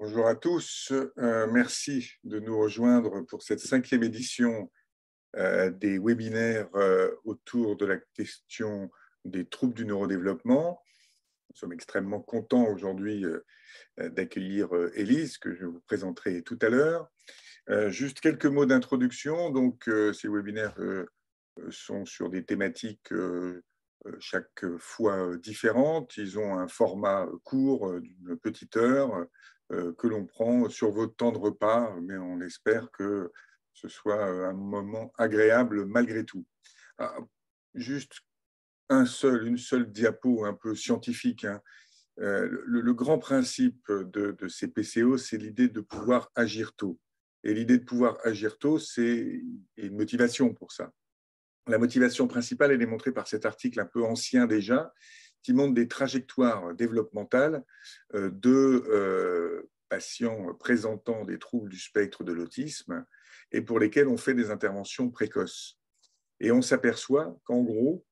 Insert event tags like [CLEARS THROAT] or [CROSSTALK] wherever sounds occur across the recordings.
Bonjour à tous. Euh, merci de nous rejoindre pour cette cinquième édition euh, des webinaires euh, autour de la question des troubles du neurodéveloppement. Nous sommes extrêmement contents aujourd'hui d'accueillir Élise, que je vous présenterai tout à l'heure. juste quelques mots d'introduction. Donc, ces webinaires sont sur des thématiques euh, chaque fois euh, différente, Ils ont un format euh, court d'une petite heure que l'on prend sur votre temps de repas, mais on espère que ce soit un moment agréable malgré tout. Ah, juste un seul, une seule diapo un peu scientifique. Hein. Le, grand principe de, de ces PCO, c'est l'idée de pouvoir agir tôt. Et l'idée de pouvoir agir tôt, c'est une motivation pour ça la motivation principale, est démontrée par cet article un peu ancien déjà, qui montre des trajectoires développementales euh, de euh, patients présentant des troubles du spectre de l'autisme et pour lesquels on fait des interventions précoces. Et on s'aperçoit qu'en gros,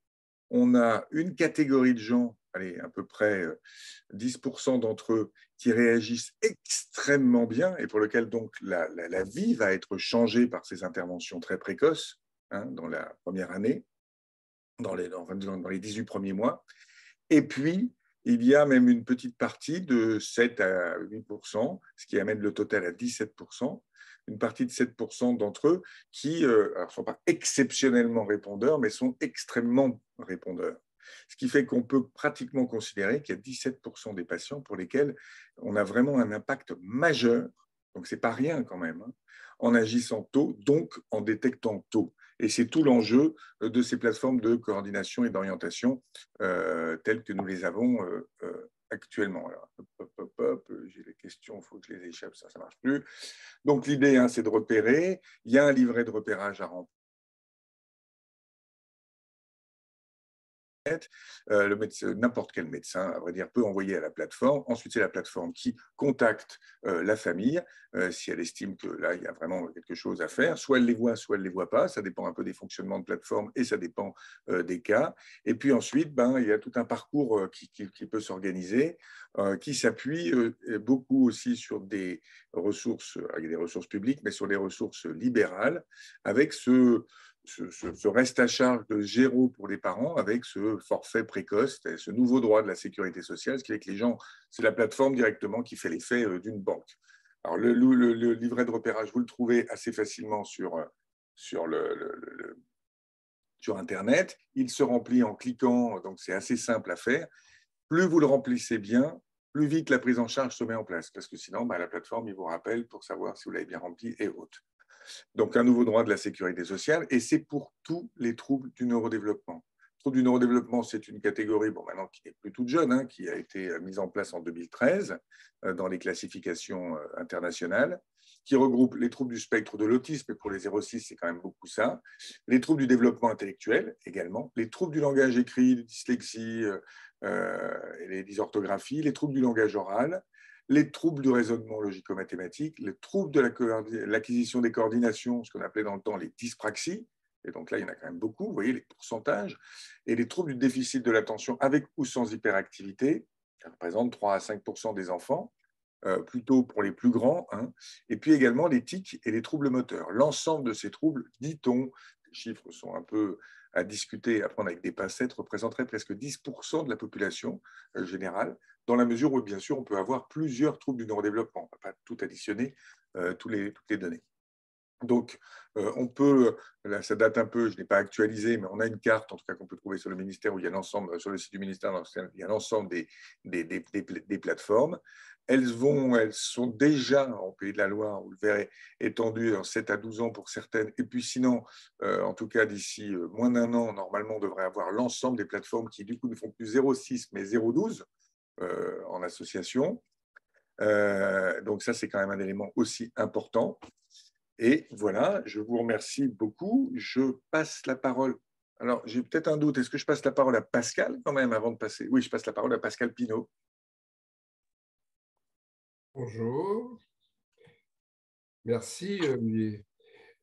on a une catégorie de gens, allez, à peu près 10% euh, d'entre eux, qui réagissent extrêmement bien et pour lesquels donc la vie va être changée par ces interventions très précoces Hein, dans la première année, dans les, dans, dans 18 premiers mois. Et puis, il y a même une petite partie de 7 à 8 ce qui amène le total à 17 une partie de 7 d'entre eux qui ne euh, sont pas exceptionnellement répondeurs, mais sont extrêmement répondeurs. Ce qui fait qu'on peut pratiquement considérer qu'il y a 17 des patients pour lesquels on a vraiment un impact majeur, donc ce n'est pas rien quand même, hein, en agissant tôt, donc en détectant tôt. Et c'est tout l'enjeu euh, de ces plateformes de coordination et d'orientation euh, telles que nous les avons euh, actuellement. j'ai les questions, il faut que je les échappe, ça, ne marche plus. Donc, l'idée, hein, c'est de repérer. Il y a un livret de repérage à remplir Euh, médecin n'importe quel médecin, à vrai dire, peut envoyer à la plateforme. Ensuite, c'est la plateforme qui contacte euh, la famille euh, si elle estime que là, il y a vraiment quelque chose à faire. Soit elle les voit, soit elle ne les voit pas. Ça dépend un peu des fonctionnements de plateforme et ça dépend des cas. Et puis ensuite, ben, il y a tout un parcours qui, qui, qui peut s'organiser, qui s'appuie beaucoup aussi sur des ressources, avec des ressources publiques, mais sur des ressources libérales, avec ce ce, reste à charge de zéro pour les parents avec ce forfait précoce, ce nouveau droit de la sécurité sociale, ce qui est que les gens, c'est la plateforme directement qui fait l'effet euh, d'une banque. Alors, le, livret de repérage, vous le trouvez assez facilement sur, euh, sur, Internet. Il se remplit en cliquant, donc c'est assez simple à faire. Plus vous le remplissez bien, plus vite la prise en charge se met en place, parce que sinon, bah, la plateforme, il vous rappelle pour savoir si vous l'avez bien rempli et autres. Donc un nouveau droit de la sécurité sociale, et c'est pour tous les troubles du neurodéveloppement. Troubles du neurodéveloppement, c'est une catégorie, bon, maintenant qui n'est plus toute jeune, hein, qui a été euh, mise en place en 2013 euh, dans les classifications euh, internationales, qui regroupe les troubles du spectre de l'autisme, et pour les 06, c'est quand même beaucoup ça, les troubles du développement intellectuel également, les troubles du langage écrit, dyslexie, euh, les dysorthographies, les troubles du langage oral, les troubles du raisonnement logico-mathématique, les troubles de l'acquisition des coordinations, ce qu'on appelait dans le temps les dyspraxies, et donc là, il y en a quand même beaucoup, vous voyez les pourcentages, et les troubles du déficit de l'attention avec ou sans hyperactivité, ça représentent 3 à 5 des enfants, euh, plutôt pour les plus grands, hein, et puis également les tics et les troubles moteurs. L'ensemble de ces troubles, dit-on, les chiffres sont un peu à discuter, à prendre avec des pincettes, représenterait presque 10% de la population euh, générale, dans la mesure où, bien sûr, on peut avoir plusieurs troubles du neurodéveloppement. On ne va pas tout additionner, euh, toutes les données. Donc, euh, on peut, là, ça date un peu, je n'ai pas actualisé, mais on a une carte, en tout cas, qu'on peut trouver sur le ministère, où il y a l'ensemble, sur le site du ministère, il y a l'ensemble des, des, des, des, plateformes. Elles, vont, elles sont déjà, en Pays de la Loire, vous le verrez, étendues en 7 à 12 ans pour certaines. Et puis sinon, euh, en tout cas, d'ici moins d'un an, normalement, on devrait avoir l'ensemble des plateformes qui, du coup, ne font plus 0,6, mais 0,12. Euh, en association. Euh, donc ça, c'est quand même un élément aussi important. Et voilà, je vous remercie beaucoup. Je passe la parole. Alors, j'ai peut-être un doute. Est-ce que je passe la parole à Pascal quand même avant de passer Oui, je passe la parole à Pascal Pinault. Bonjour. Merci,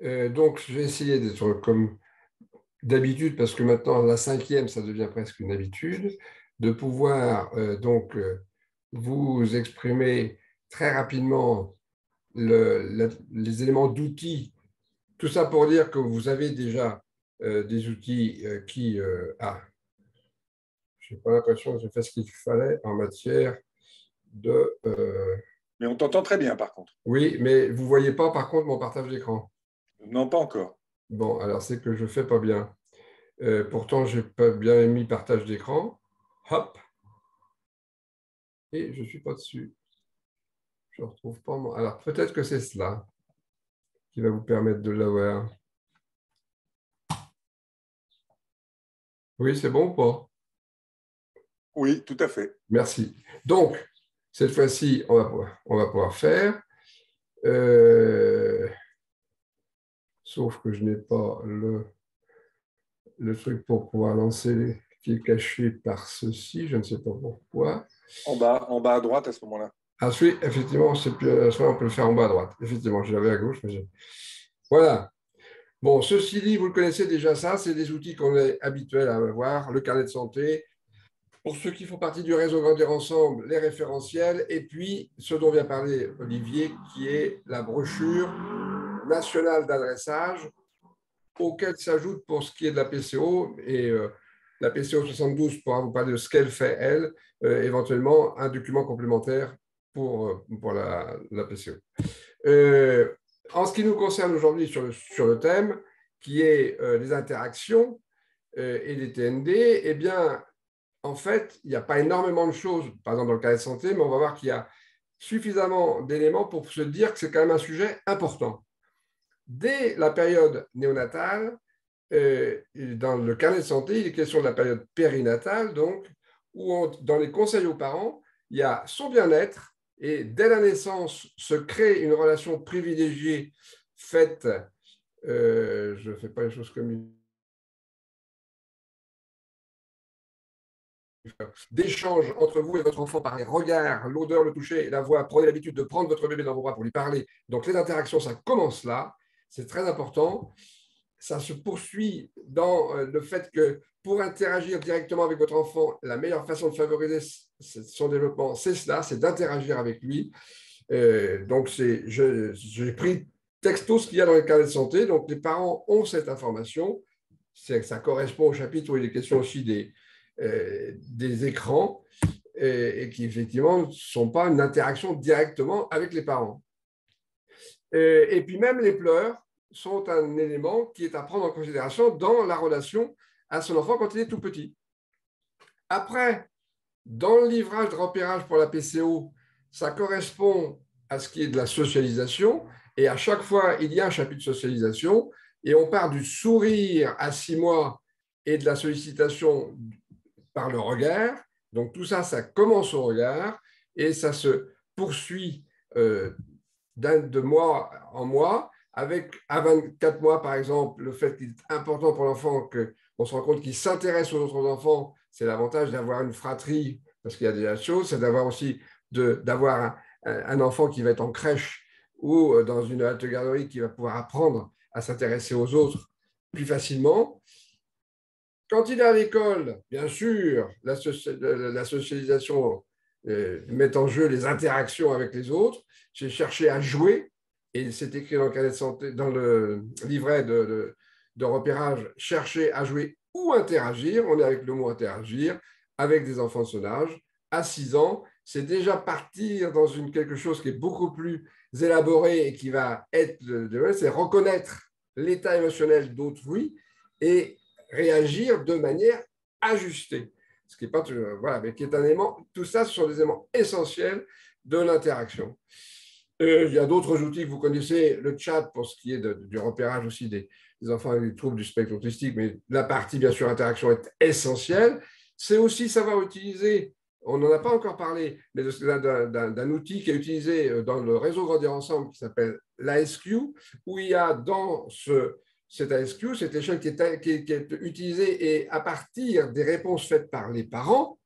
euh, donc, je vais essayer d'être comme d'habitude, parce que maintenant, la cinquième, ça devient presque une habitude de pouvoir euh, donc euh, vous exprimer très rapidement les éléments d'outils. Tout ça pour dire que vous avez déjà euh, des outils qui... ah, je pas l'impression que j'ai fait ce qu'il fallait en matière de... Mais on t'entend très bien, par contre. Oui, mais vous ne voyez pas, par contre, mon partage d'écran Non, pas encore. Bon, alors c'est que je ne fais pas bien. Euh, pourtant, j'ai pas bien mis partage d'écran. Hop. Et je ne suis pas dessus. Je ne retrouve pas mon... Alors, peut-être que c'est cela qui va vous permettre de l'avoir. Oui, c'est bon ou pas Oui, tout à fait. Merci. Donc, cette fois-ci, on va pouvoir, faire. Euh, sauf que je n'ai pas le, le truc pour pouvoir lancer qui est caché par ceci, je ne sais pas pourquoi. En bas, en bas à droite à ce moment-là. Ah oui, effectivement, on peut le faire en bas à droite. Effectivement, je l'avais à gauche. Mais voilà. Bon, ceci dit, vous le connaissez déjà ça, c'est des outils qu'on est habituel à avoir, le carnet de santé, pour ceux qui font partie du réseau Grandir Ensemble, les référentiels, et puis ce dont vient parler Olivier, qui est la brochure nationale d'adressage, auquel s'ajoute pour ce qui est de la PCO, et euh, la PCO 72 pourra vous parler de ce qu'elle fait, elle, euh, éventuellement un document complémentaire pour, euh, pour la, PCO. Euh, en ce qui nous concerne aujourd'hui sur le, sur le thème, qui est les interactions et les TND, eh bien, en fait, il n'y a pas énormément de choses, par exemple dans le cas de santé, mais on va voir qu'il y a suffisamment d'éléments pour se dire que c'est quand même un sujet important. Dès la période néonatale, euh, dans le carnet de santé, il est question de la période périnatale, donc, où dans les conseils aux parents, il y a son bien-être et dès la naissance se crée une relation privilégiée faite, euh, je ne fais pas les choses comme d'échanges entre vous et votre enfant par les regards, l'odeur, le toucher et la voix. Prenez l'habitude de prendre votre bébé dans vos bras pour lui parler. Donc les interactions, ça commence là. C'est très important ça se poursuit dans euh, le fait que pour interagir directement avec votre enfant, la meilleure façon de favoriser son développement, c'est cela, c'est d'interagir avec lui. Euh, donc, j'ai pris texto ce qu'il y a dans les carnets de santé. Donc, les parents ont cette information. Ça correspond au chapitre où il est question aussi des, euh, des écrans et, qui, effectivement, ne sont pas une interaction directement avec les parents. et puis, même les pleurs, sont un élément qui est à prendre en considération dans la relation à son enfant quand il est tout petit. Après, dans le livrage de repérage pour la PCO, ça correspond à ce qui est de la socialisation. Et à chaque fois, il y a un chapitre de socialisation. Et on part du sourire à six mois et de la sollicitation par le regard. Donc tout ça, ça commence au regard et ça se poursuit euh, d'un de mois en mois avec à 24 mois, par exemple, le fait qu'il est important pour l'enfant qu'on se rende compte qu'il s'intéresse aux autres enfants, c'est l'avantage d'avoir une fratrie, parce qu'il y a déjà des choses, c'est d'avoir aussi d'avoir un, enfant qui va être en crèche ou euh, dans une halte garderie qui va pouvoir apprendre à s'intéresser aux autres plus facilement. Quand il est à l'école, bien sûr, la, socialisation euh, met en jeu les interactions avec les autres. J'ai cherché à jouer et c'est écrit dans le livret de, repérage, chercher à jouer ou interagir, on est avec le mot interagir, avec des enfants de son âge, à 6 ans, c'est déjà partir dans quelque chose qui est beaucoup plus élaboré et qui va être, c'est reconnaître l'état émotionnel d'autrui et réagir de manière ajustée. Ce pas qui est un élément, tout ça, ce sont des éléments essentiels de l'interaction il y a d'autres outils que vous connaissez, le chat pour ce qui est du repérage aussi des, enfants avec des troubles du spectre autistique, mais la partie, bien sûr, interaction est essentielle. C'est aussi savoir utiliser, on n'en a pas encore parlé, mais d'un outil qui est utilisé euh, dans le réseau Grandir Ensemble qui s'appelle l'ASQ, où il y a dans ce, cet ASQ, cette échelle qui est, utilisée et à partir des réponses faites par les parents,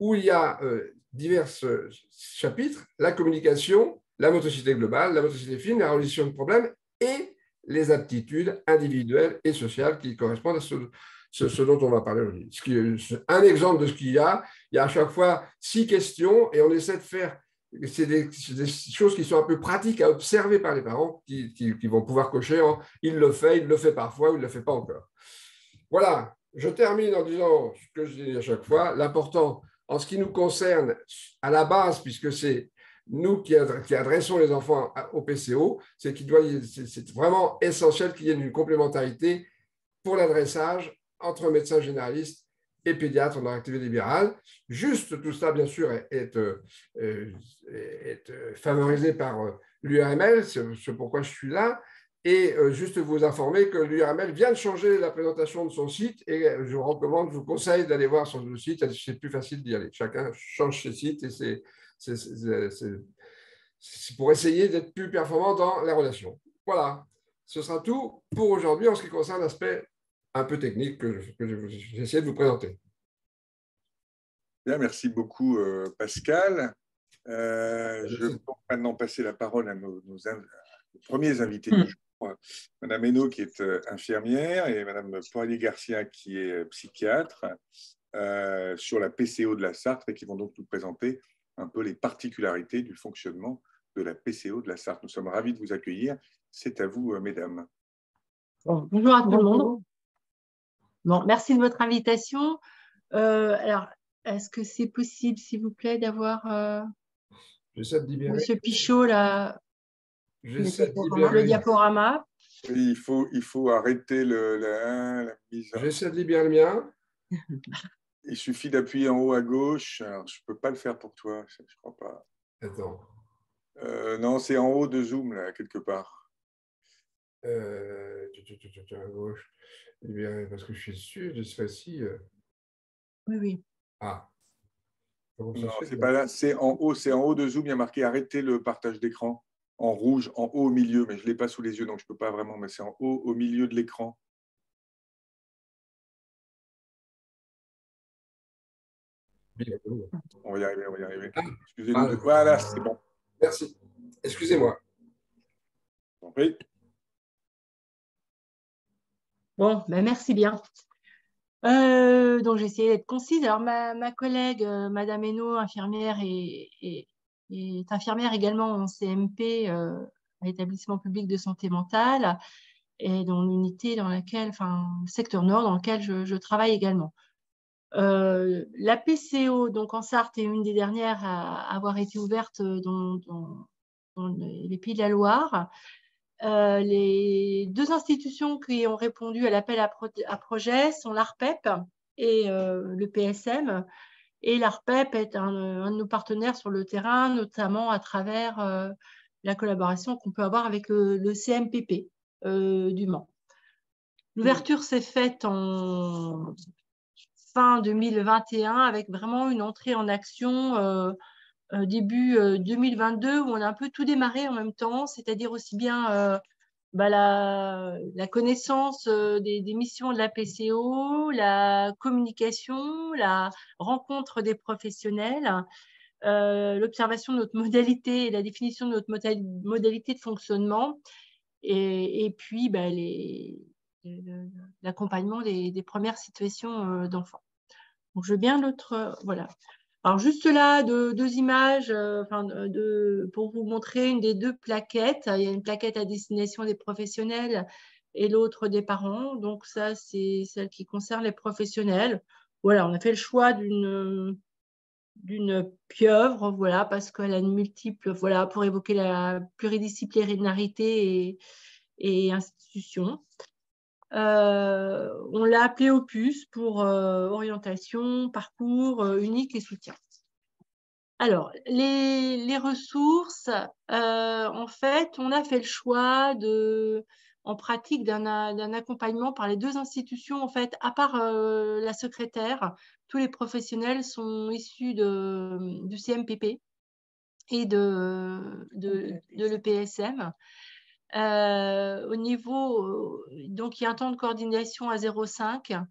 où il y a euh, divers euh, chapitres, la communication, la motricité globale, la motricité fine, la résolution de problèmes et les aptitudes individuelles et sociales qui correspondent à ce, dont on va parler aujourd'hui. Un exemple de ce qu'il y a, il y a à chaque fois six questions et on essaie de faire c'est des, choses qui sont un peu pratiques à observer par les parents qui, qui vont pouvoir cocher en, il le fait, il le fait parfois ou il ne le fait pas encore. Voilà, je termine en disant ce que je dis à chaque fois, l'important en ce qui nous concerne à la base, puisque c'est nous qui, adressons les enfants au PCO, c'est c'est vraiment essentiel qu'il y ait une complémentarité pour l'adressage entre médecins généralistes et pédiatre dans l'activité libérale. Juste tout ça, bien sûr, est, euh, euh, euh, favorisé par l'URML, c'est pourquoi je suis là. Et juste vous informer que l'URML vient de changer la présentation de son site et je vous recommande, je vous conseille d'aller voir son site, c'est plus facile d'y aller. Chacun change ses sites et c'est c'est pour essayer d'être plus performant dans la relation. Voilà, ce sera tout pour aujourd'hui en ce qui concerne l'aspect un peu technique que j'essaie essayé de vous présenter. Bien, merci beaucoup euh, Pascal. Euh, je vais maintenant passer la parole à nos, premiers invités du hmm. jour. Madame Hénaud qui est euh, infirmière et Madame Poirier-Garcia qui est psychiatre sur la PCO de la Sartre et qui vont donc nous présenter un peu les particularités du fonctionnement de la PCO de la Sarthe. Nous sommes ravis de vous accueillir. C'est à vous, euh, mesdames. Bonjour à tout le monde. Bon, merci de votre invitation. Euh, alors, est-ce que c'est possible, s'il vous plaît, d'avoir M. Euh, Monsieur Pichot là le diaporama Il faut, il faut arrêter le, la, mise. J'essaie de libérer le mien. [LAUGHS] Il suffit d'appuyer en haut à gauche. je ne peux pas le faire pour toi, je ne crois pas. Attends. Euh, non, c'est en haut de Zoom, là, quelque part. Euh, tu, à gauche. Eh parce que je suis sûr de ce ci euh, Oui, oui. Ah. Non, c'est pas là. C'est en haut, c'est en haut de Zoom. Il y a marqué arrêter le partage d'écran en rouge, en haut au milieu, mais je ne l'ai pas sous les yeux, donc je ne peux pas vraiment, mais c'est en haut au milieu de l'écran. On va y arriver, on ah. excusez ah. voilà, c'est bon. Merci. Excusez-moi. Bon, ben merci bien. Euh, donc, j'ai essayé d'être concise. Alors, ma, collègue, euh, Madame Henault, infirmière, et, infirmière également en CMP euh, établissement public de santé mentale et dans l'unité dans laquelle, enfin, secteur nord dans lequel je travaille également. Euh, la PCO, donc en Sarthe, est une des dernières à avoir été ouverte euh, dans, les Pays de la Loire. Euh, les deux institutions qui ont répondu à l'appel à, projet sont l'ARPEP et le PSM. Et l'ARPEP est un, de nos partenaires sur le terrain, notamment à travers la collaboration qu'on peut avoir avec le CMPP du Mans. L'ouverture s'est faite en 2021 avec vraiment une entrée en action euh, euh, début 2022 euh, où on a un peu tout démarré en même temps, c'est-à-dire aussi bien bah, la, connaissance des, missions de la PCO, la communication, la rencontre des professionnels. l'observation de notre modalité et la définition de notre modalité de fonctionnement, et, puis bah, les, l'accompagnement des, des, premières situations d'enfants je bien euh, voilà. Alors, juste là, deux, images euh, pour vous montrer une des deux plaquettes. Il y a une plaquette à destination des professionnels et l'autre des parents. Donc, ça, c'est celle qui concerne les professionnels. Voilà, on a fait le choix d'une d'une pieuvre, voilà, parce qu'elle a une multiple, voilà, pour évoquer la pluridisciplinarité et, et institution. Euh, on l'a appelé Opus pour euh, orientation, parcours euh, unique et soutien. Alors, les, ressources, en fait, on a fait le choix de, en pratique d'un accompagnement par les deux institutions. En fait, à part la secrétaire, tous les professionnels sont issus de, du CMPP et de, de, de l'EPSM. Euh, au niveau, euh, donc il y a un temps de coordination à 0,5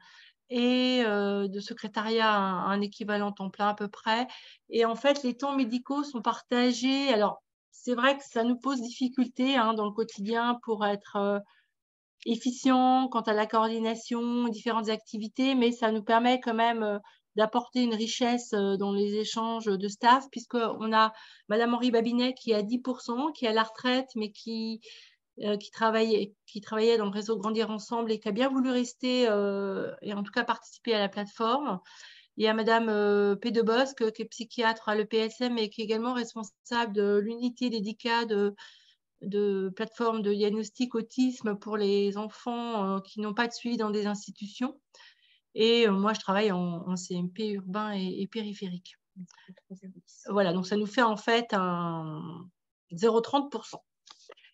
et euh, de secrétariat à un équivalent temps plein à peu près. Et en fait, les temps médicaux sont partagés. Alors, c'est vrai que ça nous pose difficulté hein, dans le quotidien pour être efficient quant à la coordination, différentes activités, mais ça nous permet quand même d'apporter une richesse euh, dans les échanges de staff, puisqu'on a Madame Henri Babinet qui est à 10%, qui est à la retraite, mais qui, euh, qui, travaillait, dans le réseau Grandir Ensemble et qui a bien voulu rester euh, et en tout cas participer à la plateforme. Il y a Madame Pédebosque P. de Bosque, qui est psychiatre à l'EPSM et qui est également responsable de l'unité dédicat de, de plateforme de diagnostic autisme pour les enfants qui n'ont pas de suivi dans des institutions. Et euh, moi, je travaille en, CMP urbain et, périphérique. Voilà, donc ça nous fait en fait un 0,30%.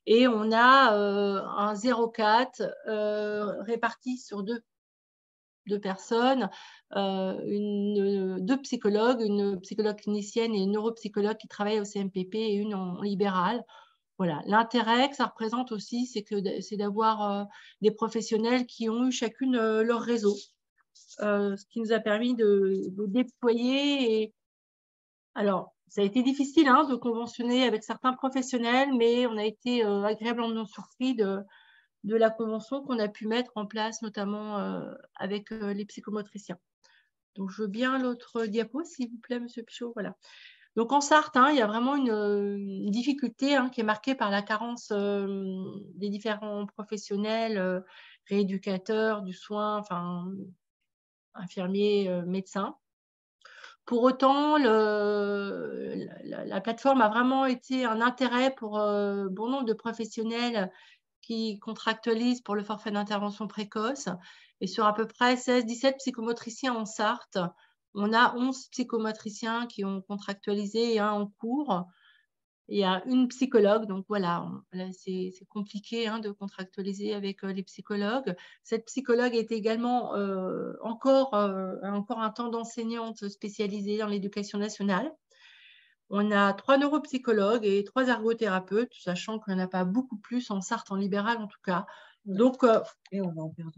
Et on a euh, un 0,4 euh, réparti sur deux, personnes, deux psychologues, une psychologue clinicienne et une neuropsychologue qui travaille au CMPP et une en libérale. Voilà. L'intérêt que ça représente aussi, c'est que c'est d'avoir des professionnels qui ont eu chacune leur réseau. Euh, ce qui nous a permis de, déployer. Et... Alors, ça a été difficile hein, de conventionner avec certains professionnels, mais on a été euh, agréablement surpris de, de la convention qu'on a pu mettre en place, notamment euh, avec les psychomotriciens. Donc, je veux bien l'autre diapo, s'il vous plaît, Monsieur Pichot. Voilà. Donc, en Sarthe, hein, il y a vraiment une, difficulté hein, qui est marquée par la carence des différents professionnels, rééducateurs, du soin, enfin, infirmiers, euh, médecins. Pour autant, la, plateforme a vraiment été un intérêt pour euh, bon nombre de professionnels qui contractualisent pour le forfait d'intervention précoce. Et sur à peu près 16-17 psychomotriciens en Sarthe, on a 11 psychomotriciens qui ont contractualisé et un en cours. Il y a une psychologue, donc voilà, c'est compliqué hein, de contractualiser avec euh, les psychologues. Cette psychologue est également euh, encore, euh, encore un temps d'enseignante spécialisée dans l'éducation nationale. On a trois neuropsychologues et trois ergothérapeutes, sachant qu'on n'a pas beaucoup plus en Sarthe, en libéral en tout cas. Donc, et on va en perdre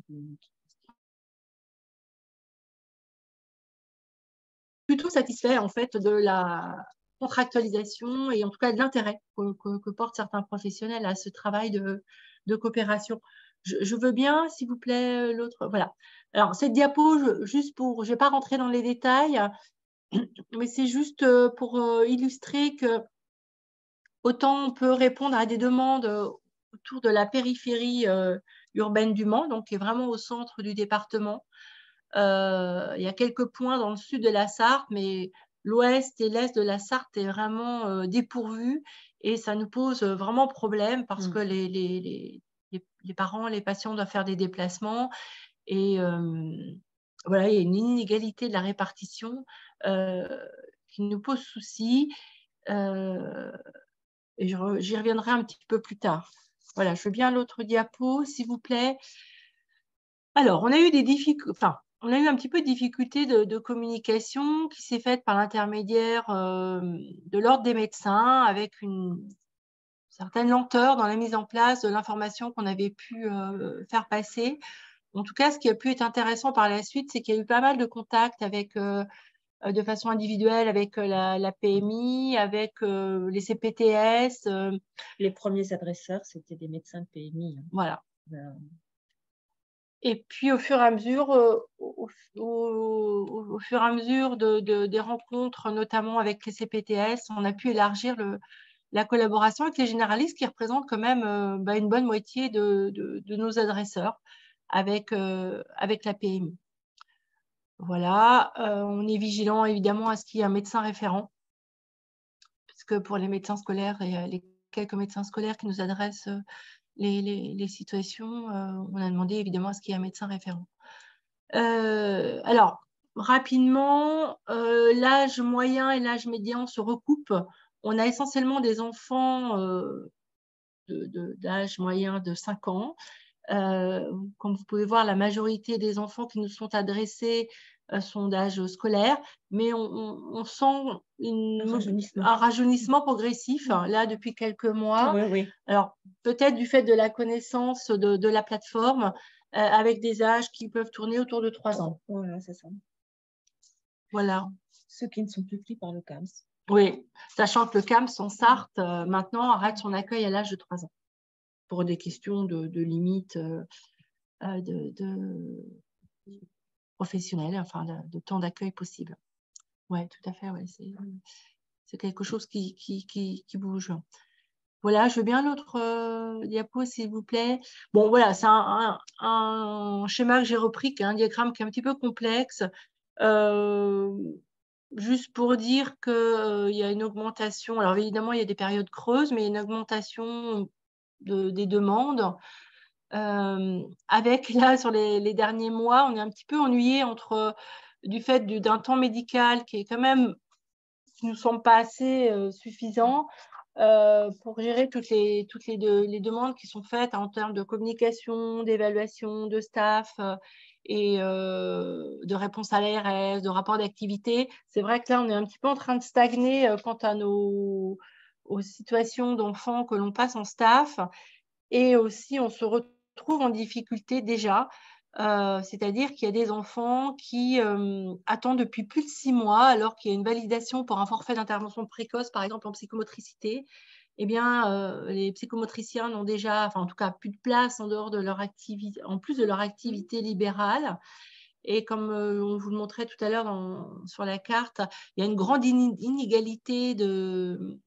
plutôt satisfait en fait de la, contractualisation et en tout cas de l'intérêt que, portent certains professionnels à ce travail de, coopération. Je, veux bien, s'il vous plaît, euh, l'autre. Voilà. Alors, cette diapo, juste pour. Je ne vais pas rentrer dans les détails, [CLEARS THROAT] mais c'est juste euh, pour euh, illustrer que autant on peut répondre à des demandes autour de la périphérie urbaine du Mans, donc qui est vraiment au centre du département. il y a quelques points dans le sud de la Sarthe, mais l'ouest et l'est de la Sarthe est vraiment euh, dépourvu et ça nous pose euh, vraiment problème parce mm. que les, parents, les patients doivent faire des déplacements et euh, voilà, il y a une inégalité de la répartition qui nous pose souci. et j'y reviendrai un petit peu plus tard. Voilà, je veux bien l'autre diapo, s'il vous plaît. Alors, on a eu des difficultés, on a eu un petit peu de difficulté de, communication qui s'est faite par l'intermédiaire euh, de l'ordre des médecins avec une certaine lenteur dans la mise en place de l'information qu'on avait pu euh, faire passer. En tout cas, ce qui a pu être intéressant par la suite, c'est qu'il y a eu pas mal de contacts avec, euh, de façon individuelle avec la, la PMI, avec les CPTS. Les premiers adresseurs, c'était des médecins de PMI. Hein. Voilà. Ben, et puis au fur et à mesure, euh, au, fur et à mesure des rencontres, notamment avec les CPTS, on a pu élargir la collaboration avec les généralistes qui représentent quand même euh, bah, une bonne moitié de, nos adresseurs avec, euh, avec la PMI. Voilà, on est vigilant évidemment à ce qu'il y ait un médecin référent, puisque pour les médecins scolaires et les quelques médecins scolaires qui nous adressent les, situations. Euh, on a demandé évidemment à ce qu'il y ait un médecin référent. Euh, alors, rapidement, euh, l'âge moyen et l'âge médian se recoupent. On a essentiellement des enfants d'âge moyen de 5 ans. comme vous pouvez voir, la majorité des enfants qui nous sont adressés sondage scolaire, mais on, sent un, rajeunissement. progressif, hein, là, depuis quelques mois. Alors, peut-être du fait de la connaissance de, la plateforme, euh, avec des âges qui peuvent tourner autour de 3 ans. Voilà, Ceux qui ne sont plus pris par le CAMS. Oui, sachant que le CAMS en Sarthe, euh, maintenant, arrête son accueil à l'âge de 3 ans, pour des questions de, de limites, euh, de professionnel, enfin, de, temps d'accueil possible. Oui, tout à fait, ouais, c'est quelque chose qui, qui, qui, bouge. Voilà, je veux bien l'autre euh, diapo, s'il vous plaît. Bon, voilà, c'est un, schéma que j'ai repris, qui est un diagramme qui est un petit peu complexe. Euh, juste pour dire qu'il euh, y a une augmentation. Alors évidemment, il y a des périodes creuses, mais il y a une augmentation des demandes euh, avec là, sur les, derniers mois, on est un petit peu ennuyé entre euh, du fait d'un temps médical qui est quand même qui nous semble pas assez euh, suffisant pour gérer toutes les toutes les, demandes qui sont faites en termes de communication, d'évaluation, de staff et de réponse à l'ARS, de rapport d'activité. C'est vrai que là, on est un petit peu en train de stagner quant à nos aux situations d'enfants que l'on passe en staff. Et aussi, on se retrouve trouvent en difficulté déjà. Euh, c'est-à-dire qu'il y a des enfants qui euh, attendent depuis plus de six mois, alors qu'il y a une validation pour un forfait d'intervention précoce, par exemple en psychomotricité. Eh bien, euh, les psychomotriciens n'ont déjà, enfin en tout cas, plus de place en dehors de leur activité, en plus de leur activité libérale. Et comme on vous le montrait tout à l'heure sur la carte, il y a une grande inégalité de,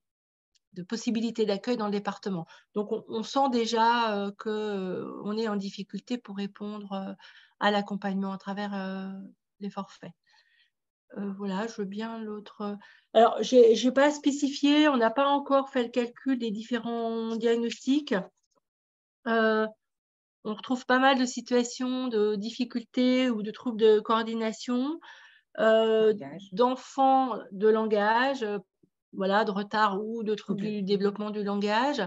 de possibilités d'accueil dans le département. Donc on, sent déjà euh, que euh, on est en difficulté pour répondre euh, à l'accompagnement à travers les forfaits. voilà, je veux bien l'autre. Alors, je n'ai pas spécifié, on n'a pas encore fait le calcul des différents diagnostics. on retrouve pas mal de situations de difficultés ou de troubles de coordination. d'enfants de langage, voilà, de retard ou de troubles du développement du langage.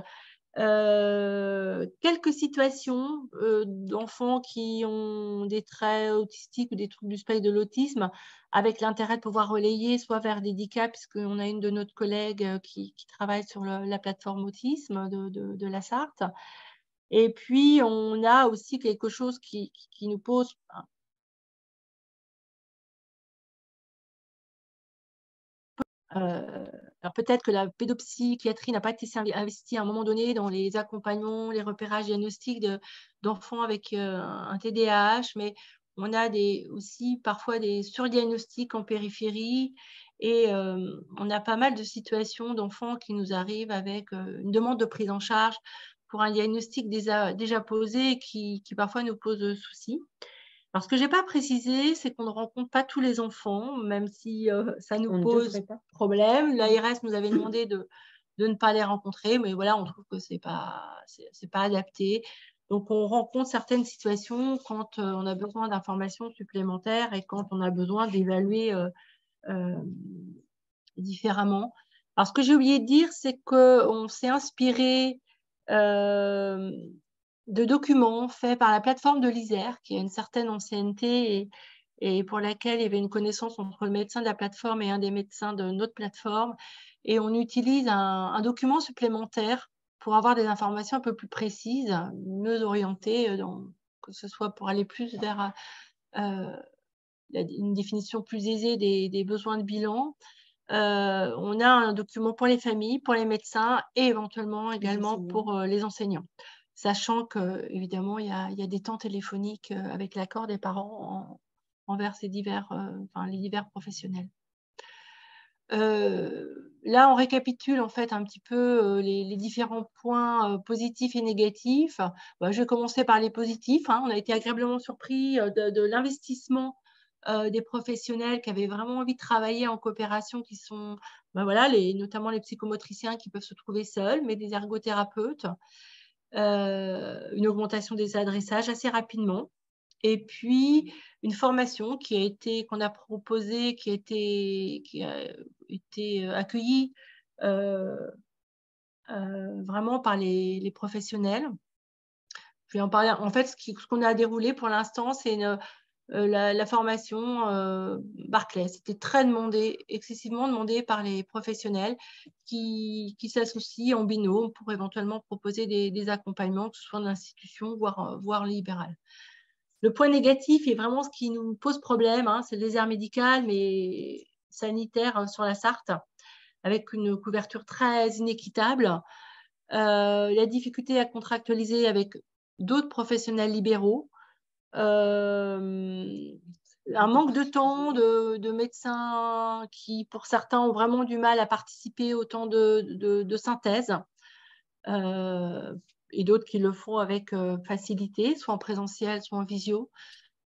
Euh, quelques situations euh, d'enfants qui ont des traits autistiques ou des troubles du spectre de l'autisme, avec l'intérêt de pouvoir relayer soit vers des DICAP, puisqu'on a une de nos collègues euh, qui, travaille sur la plateforme autisme de, la Sarthe. Et puis, on a aussi quelque chose qui, qui, nous pose alors peut-être que la pédopsychiatrie n'a pas été investie à un moment donné dans les accompagnements, les repérages diagnostiques d'enfants avec euh, un TDAH, mais on a aussi parfois des surdiagnostics en périphérie et euh, on a pas mal de situations d'enfants qui nous arrivent avec euh, une demande de prise en charge pour un diagnostic déjà, posé qui, qui parfois nous pose souci. Alors, ce que je n'ai pas précisé, c'est qu'on ne rencontre pas tous les enfants, même si ça nous pose problème. L'ARS mmh. nous avait demandé de, de, ne pas les rencontrer, mais voilà, on trouve que ce n'est pas, pas adapté. Donc, on rencontre certaines situations quand on a besoin d'informations supplémentaires et quand on a besoin d'évaluer euh, différemment. Alors, ce que j'ai oublié de dire, c'est qu'on s'est inspiré de documents faits par la plateforme de l'ISER, qui a une certaine ancienneté et, pour laquelle il y avait une connaissance entre le médecin de la plateforme et un des médecins de notre plateforme. Et on utilise un, document supplémentaire pour avoir des informations un peu plus précises, mieux orientées, euh, que ce soit pour aller plus vers euh, une définition plus aisée des, besoins de bilan. Euh, on a un document pour les familles, pour les médecins et éventuellement également pour les enseignants sachant que il y a, des temps téléphoniques euh, avec l'accord des parents envers ces divers, euh, les divers professionnels. Euh, là, on récapitule en fait un petit peu les, différents points positifs et négatifs. Bah, je vais commencer par les positifs. Hein. On a été agréablement surpris de, l'investissement des professionnels qui avaient vraiment envie de travailler en coopération, qui sont bah, voilà, notamment les psychomotriciens qui peuvent se trouver seuls, mais des ergothérapeutes. Euh, une augmentation des adressages assez rapidement. Et puis une formation qui a été qu'on a proposée, qui a été, qui a été euh, accueillie euh, vraiment par les, professionnels. Je vais en parler. En fait, ce qu'on a déroulé pour l'instant, c'est une, euh, la, formation euh, Barclay. C'était très demandé, excessivement demandé par les professionnels qui, s'associent en binôme pour éventuellement proposer des, accompagnements, que ce soit en l'institution, voire, euh, voire libérale. Le point négatif est vraiment ce qui nous pose problème, hein, c'est le désert médical, mais sanitaire hein, sur la Sarthe, avec une couverture très inéquitable. la difficulté à contractualiser avec d'autres professionnels libéraux, euh, un manque de temps de, médecins qui, pour certains, ont vraiment du mal à participer au temps de, synthèse, euh, et d'autres qui le font avec euh, facilité, soit en présentiel, soit en visio.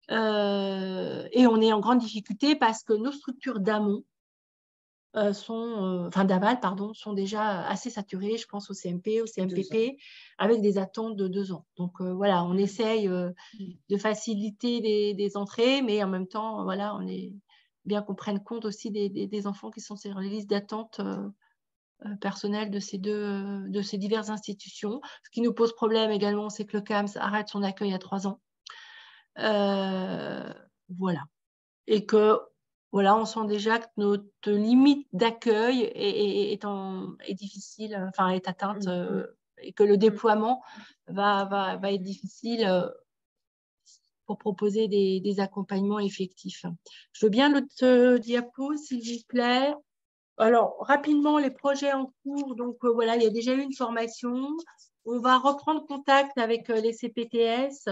et on est en grande difficulté parce que nos structures d'amont euh, sont, euh, enfin d'aval, pardon, sont déjà assez saturés, je pense au CMP, au CMPP, avec des attentes de deux ans. Donc euh, voilà, on essaye mmh. de faciliter les, des entrées, mais en même temps, voilà, on est bien qu'on prenne compte aussi des, des, enfants qui sont sur les listes d'attente personnelles de ces deux de ces diverses institutions. Ce qui nous pose problème également, c'est que le CAMS arrête son accueil à trois ans. voilà. Et que voilà, on sent déjà que notre limite d'accueil est, difficile, enfin est atteinte, mm, mm. Euh, et que le mm. déploiement va, être difficile euh, pour proposer des, accompagnements effectifs. Je veux bien l'autre diapo, s'il vous plaît. Alors, rapidement, les projets en cours. Donc, euh, voilà, il y a déjà eu une formation. On va reprendre contact avec les CPTS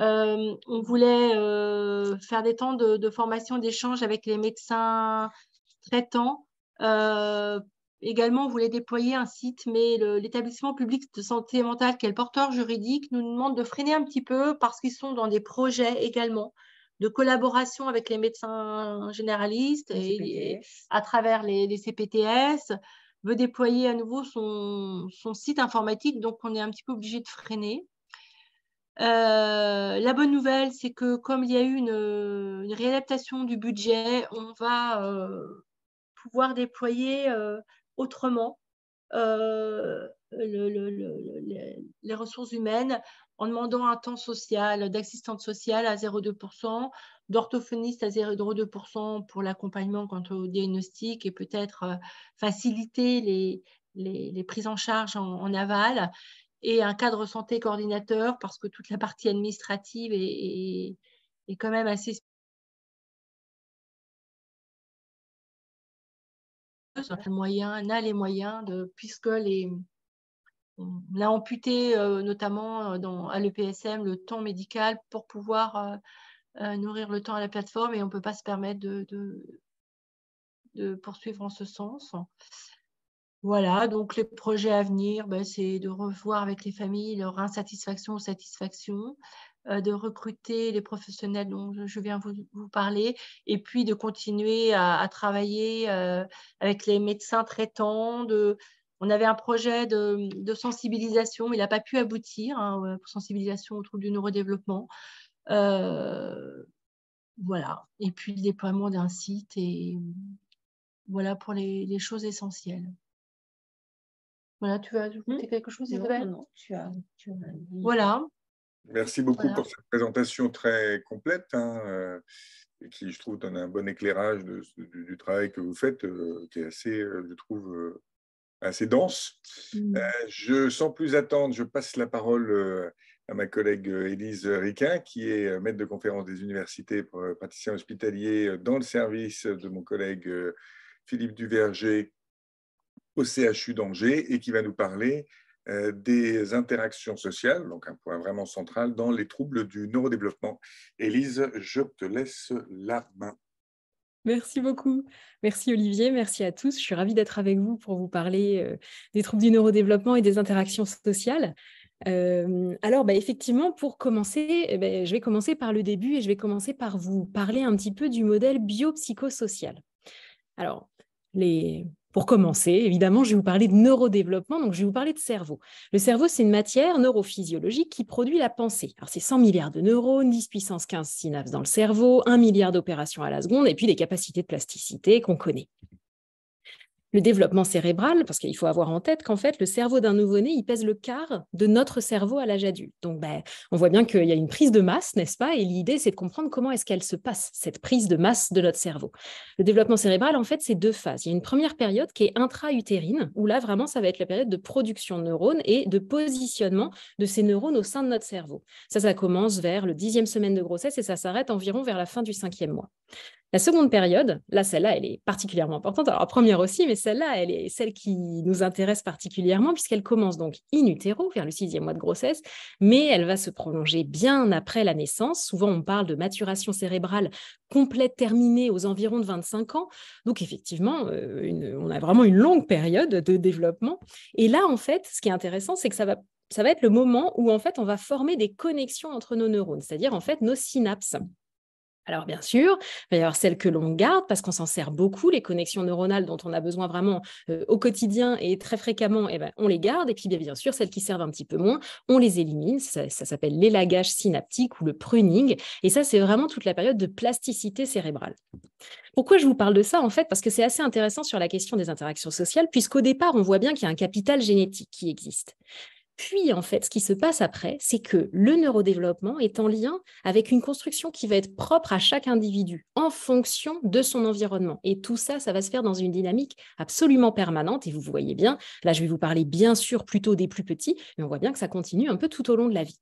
euh, on voulait euh, faire des temps de, formation, d'échange avec les médecins traitants. Euh, également, on voulait déployer un site, mais l'établissement public de santé mentale, qui est le porteur juridique, nous demande de freiner un petit peu parce qu'ils sont dans des projets également de collaboration avec les médecins généralistes et, à travers les, CPTS, veut déployer à nouveau son, son site informatique, donc on est un petit peu obligé de freiner. Euh, la bonne nouvelle, c'est que comme il y a eu une, réadaptation du budget, on va euh, pouvoir déployer euh, autrement les ressources humaines en demandant un temps social d'assistante sociale à 0,2%, d'orthophoniste à 0,2% pour l'accompagnement quant au diagnostic et peut-être faciliter les, prises en charge en aval et un cadre santé coordinateur parce que toute la partie administrative est, quand même assez moyen On a les moyens de, puisque on a amputé euh, notamment euh, à l'EPSM le temps médical pour pouvoir euh, nourrir le temps à la plateforme et on ne peut pas se permettre de poursuivre en ce sens. Voilà, donc les projets à venir, ben, c'est de revoir avec les familles leur insatisfaction ou satisfaction, euh, de recruter les professionnels dont je viens vous, parler, et puis de continuer à, travailler euh, avec les médecins traitants. on avait un projet de, sensibilisation, mais il n'a pas pu aboutir, hein, euh, pour sensibilisation au trouble du neurodéveloppement. voilà, et puis le déploiement d'un site, et voilà pour les choses essentielles. Voilà, tu as mmh. quelque chose, Voilà. Merci beaucoup pour cette présentation très complète, hein, euh, qui, je trouve, donne un bon éclairage du, travail que vous faites, euh, qui est assez, euh, je trouve, assez dense. Mmh. je, sans plus attendre, je passe la parole à ma collègue Élise Riquin, qui est maître de conférence des universités pour praticiens hospitaliers dans le service de mon collègue Philippe Duverger, au CHU d'Angers et qui va nous parler euh, des interactions sociales, donc un point vraiment central dans les troubles du neurodéveloppement. Élise, je te laisse la main. Merci beaucoup. Merci Olivier, merci à tous. Je suis ravie d'être avec vous pour vous parler euh, des troubles du neurodéveloppement et des interactions sociales. Euh, alors, bah, effectivement, pour commencer, eh ben, je vais commencer par le début et je vais commencer par vous parler un petit peu du modèle biopsychosocial. Alors, les, pour commencer, évidemment, je vais vous parler de neurodéveloppement, donc je vais vous parler de cerveau. Le cerveau, c'est une matière neurophysiologique qui produit la pensée. Alors, c'est 100 milliards de neurones, 10 puissance 15 synapses dans le cerveau, 1 milliard d'opérations à la seconde, et puis des capacités de plasticité qu'on connaît le développement cérébral, parce qu'il faut avoir en tête qu'en fait, le cerveau d'un nouveau-né, il pèse le quart de notre cerveau à l'âge adulte. Donc, ben, on voit bien qu'il y a une prise de masse, n'est-ce pas Et l'idée, c'est de comprendre comment est-ce qu'elle se passe, cette prise de masse de notre cerveau. Le développement cérébral, en fait, c'est deux phases. Il y a une première période qui est intra-utérine, où là, vraiment, ça va être la période de production de neurones et de positionnement de ces neurones au sein de notre cerveau. Ça, ça commence vers le dixième semaine de grossesse et ça s'arrête environ vers la fin du cinquième mois. La seconde période, là, celle-là, elle est particulièrement importante. Alors, première aussi, mais celle-là, elle est celle qui nous intéresse particulièrement, puisqu'elle commence donc in utero, vers le sixième mois de grossesse, mais elle va se prolonger bien après la naissance. Souvent, on parle de maturation cérébrale complète terminée aux environs de 25 ans. Donc, effectivement, euh, on a vraiment une longue période de développement. Et là, en fait, ce qui est intéressant, c'est que ça va ça va être le moment où en fait on va former des connexions entre nos neurones, c'est-à-dire en fait nos synapses. Alors bien sûr, il va y avoir celles que l'on garde parce qu'on s'en sert beaucoup, les connexions neuronales dont on a besoin vraiment euh, au quotidien et très fréquemment, eh ben, on les garde. Et puis bien, sûr, celles qui servent un petit peu moins, on les élimine. Ça, ça s'appelle l'élagage synaptique ou le pruning. Et ça, c'est vraiment toute la période de plasticité cérébrale. Pourquoi je vous parle de ça en fait Parce que c'est assez intéressant sur la question des interactions sociales, puisqu'au départ, on voit bien qu'il y a un capital génétique qui existe. Puis, en fait, ce qui se passe après, c'est que le neurodéveloppement est en lien avec une construction qui va être propre à chaque individu en fonction de son environnement. Et tout ça, ça va se faire dans une dynamique absolument permanente. Et vous voyez bien, là, je vais vous parler bien sûr plutôt des plus petits, mais on voit bien que ça continue un peu tout au long de la vie.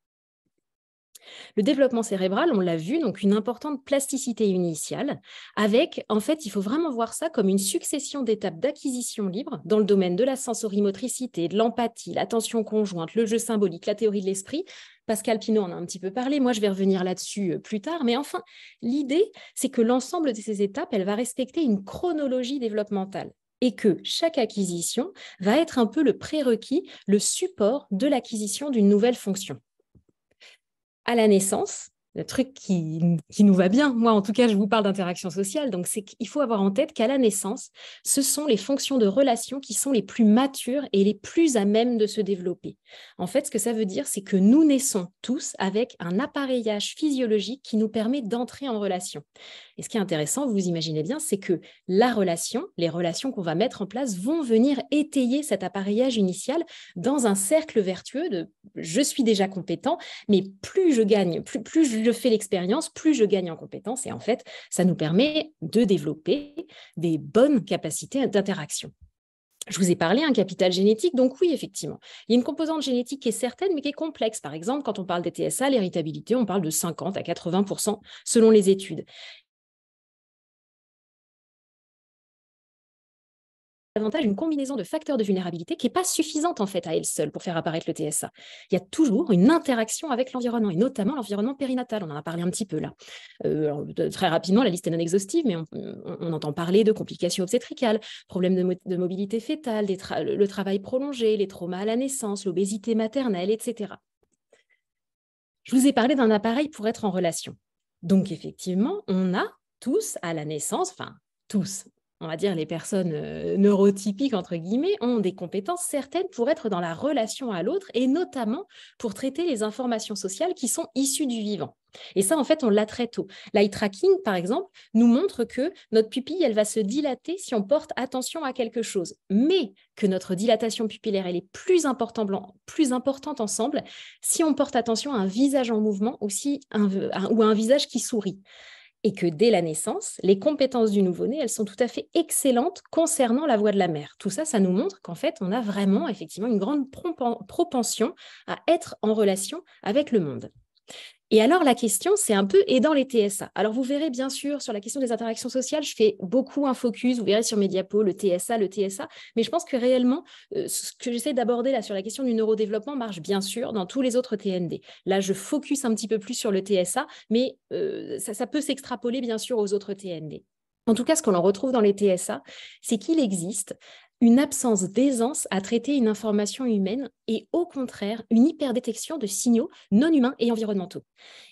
Le développement cérébral, on l'a vu, donc une importante plasticité initiale, avec, en fait, il faut vraiment voir ça comme une succession d'étapes d'acquisition libre dans le domaine de la sensorimotricité, de l'empathie, l'attention conjointe, le jeu symbolique, la théorie de l'esprit. Pascal Pinot en a un petit peu parlé, moi je vais revenir là-dessus euh, plus tard, mais enfin, l'idée, c'est que l'ensemble de ces étapes, elle va respecter une chronologie développementale et que chaque acquisition va être un peu le prérequis, le support de l'acquisition d'une nouvelle fonction à la naissance le truc qui, qui, nous va bien. Moi, en tout cas, je vous parle d'interaction sociale. Donc, c'est qu'il faut avoir en tête qu'à la naissance, ce sont les fonctions de relation qui sont les plus matures et les plus à même de se développer. En fait, ce que ça veut dire, c'est que nous naissons tous avec un appareillage physiologique qui nous permet d'entrer en relation. Et ce qui est intéressant, vous imaginez bien, c'est que la relation, les relations qu'on va mettre en place vont venir étayer cet appareillage initial dans un cercle vertueux de je suis déjà compétent, mais plus je gagne, plus, plus je je fais l'expérience, plus je gagne en compétences. Et en fait, ça nous permet de développer des bonnes capacités d'interaction. Je vous ai parlé un capital génétique, donc oui, effectivement. Il y a une composante génétique qui est certaine, mais qui est complexe. Par exemple, quand on parle des TSA, l'héritabilité, on parle de 50 à 80 selon les études. davantage une combinaison de facteurs de vulnérabilité qui n'est pas suffisante en fait à elle seule pour faire apparaître le TSA. Il y a toujours une interaction avec l'environnement et notamment l'environnement périnatal. On en a parlé un petit peu là. Euh, très rapidement, la liste est non exhaustive, mais on, entend parler de complications obstétricales, problèmes de, mobilité fétale, le travail prolongé, les traumas à la naissance, l'obésité maternelle, etc. Je vous ai parlé d'un appareil pour être en relation. Donc effectivement, on a tous à la naissance, enfin tous, on va dire, les personnes euh, neurotypiques, entre guillemets, ont des compétences certaines pour être dans la relation à l'autre et notamment pour traiter les informations sociales qui sont issues du vivant. Et ça, en fait, on l'a très tôt. L'eye tracking, par exemple, nous montre que notre pupille, elle va se dilater si on porte attention à quelque chose, mais que notre dilatation pupillaire, elle est plus, important, plus importante ensemble si on porte attention à un visage en mouvement ou, un, ou à un visage qui sourit et que dès la naissance, les compétences du nouveau-né, elles sont tout à fait excellentes concernant la voix de la mère. Tout ça, ça nous montre qu'en fait, on a vraiment effectivement une grande propension à être en relation avec le monde. Et alors, la question, c'est un peu et dans les TSA. Alors, vous verrez bien sûr sur la question des interactions sociales, je fais beaucoup un focus, vous verrez sur mes le TSA, le TSA, mais je pense que réellement, euh, ce que j'essaie d'aborder là sur la question du neurodéveloppement marche bien sûr dans tous les autres TND. Là, je focus un petit peu plus sur le TSA, mais euh, ça, peut s'extrapoler bien sûr aux autres TND. En tout cas, ce qu'on en retrouve dans les TSA, c'est qu'il existe une absence d'aisance à traiter une information humaine et au contraire une hyperdétection de signaux non humains et environnementaux.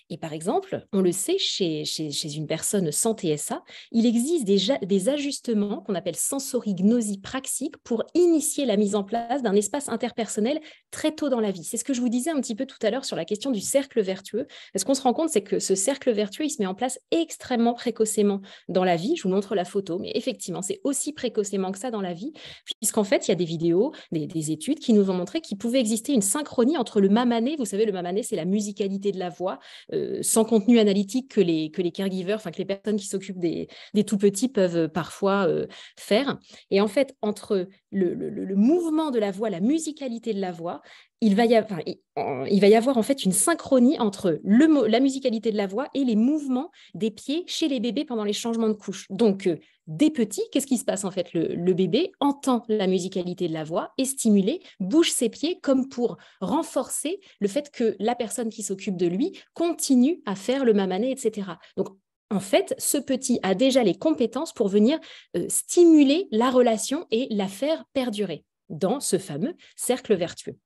Et par exemple, on le sait, chez, chez, chez une personne sans TSA, il existe déjà des ajustements qu'on appelle sensorignosie praxique pour initier la mise en place d'un espace interpersonnel très tôt dans la vie. C'est ce que je vous disais un petit peu tout à l'heure sur la question du cercle vertueux. Ce qu'on se rend compte, c'est que ce cercle vertueux, il se met en place extrêmement précocement dans la vie. Je vous montre la photo, mais effectivement, c'est aussi précocement que ça dans la vie, puisqu'en fait, il y a des vidéos, des, des études qui nous ont montré qu'il pouvait exister une synchronie entre le mamané, vous savez, le mamané, c'est la musicalité de la voix, euh, sans contenu analytique que les, que les caregivers, enfin que les personnes qui s'occupent des, tout-petits peuvent euh, parfois euh, faire. Et en fait, entre le, le mouvement de la voix, la musicalité de la voix, il va, y avoir, en fait une synchronie entre le, la musicalité de la voix et les mouvements des pieds chez les bébés pendant les changements de couche. Donc, euh, des petits, qu'est-ce qui se passe en fait le, bébé entend la musicalité de la voix, et stimulé, bouge ses pieds comme pour renforcer le fait que la personne qui s'occupe de lui continue à faire le mamané, etc. Donc, en fait, ce petit a déjà les compétences pour venir euh, stimuler la relation et la faire perdurer dans ce fameux cercle vertueux.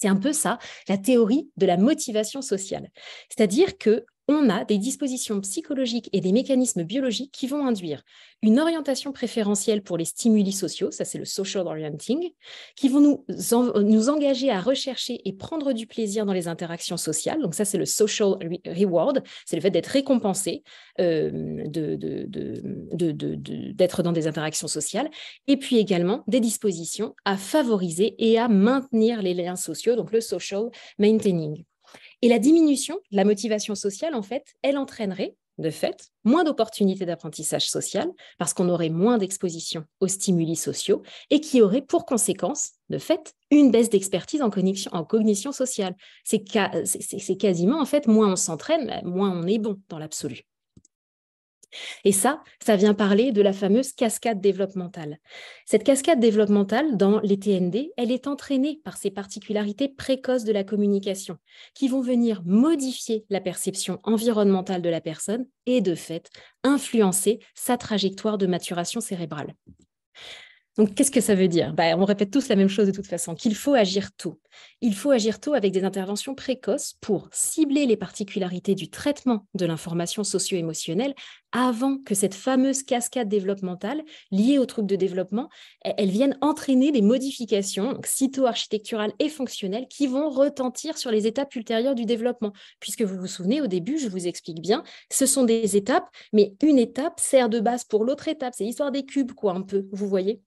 C'est un peu ça, la théorie de la motivation sociale. C'est-à-dire que on a des dispositions psychologiques et des mécanismes biologiques qui vont induire une orientation préférentielle pour les stimuli sociaux, ça c'est le social orienting, qui vont nous, engager à rechercher et prendre du plaisir dans les interactions sociales. Donc ça c'est le social reward, c'est le fait d'être récompensé, euh, d'être dans des interactions sociales, et puis également des dispositions à favoriser et à maintenir les liens sociaux, donc le social maintaining. Et la diminution de la motivation sociale, en fait, elle entraînerait, de fait, moins d'opportunités d'apprentissage social parce qu'on aurait moins d'exposition aux stimuli sociaux et qui aurait pour conséquence, de fait, une baisse d'expertise en cognition, en cognition sociale. C'est quasiment, en fait, moins on s'entraîne, moins on est bon dans l'absolu. Et ça, ça vient parler de la fameuse cascade développementale. Cette cascade développementale, dans les TND, elle est entraînée par ces particularités précoces de la communication, qui vont venir modifier la perception environnementale de la personne et, de fait, influencer sa trajectoire de maturation cérébrale. Donc, qu'est-ce que ça veut dire bah, On répète tous la même chose de toute façon, qu'il faut agir tôt. Il faut agir tôt avec des interventions précoces pour cibler les particularités du traitement de l'information socio-émotionnelle avant que cette fameuse cascade développementale liée aux troubles de développement, elle vienne entraîner des modifications, donc architecturales et fonctionnelles, qui vont retentir sur les étapes ultérieures du développement. Puisque vous vous souvenez, au début, je vous explique bien, ce sont des étapes, mais une étape sert de base pour l'autre étape. C'est l'histoire des cubes, quoi, un peu, vous voyez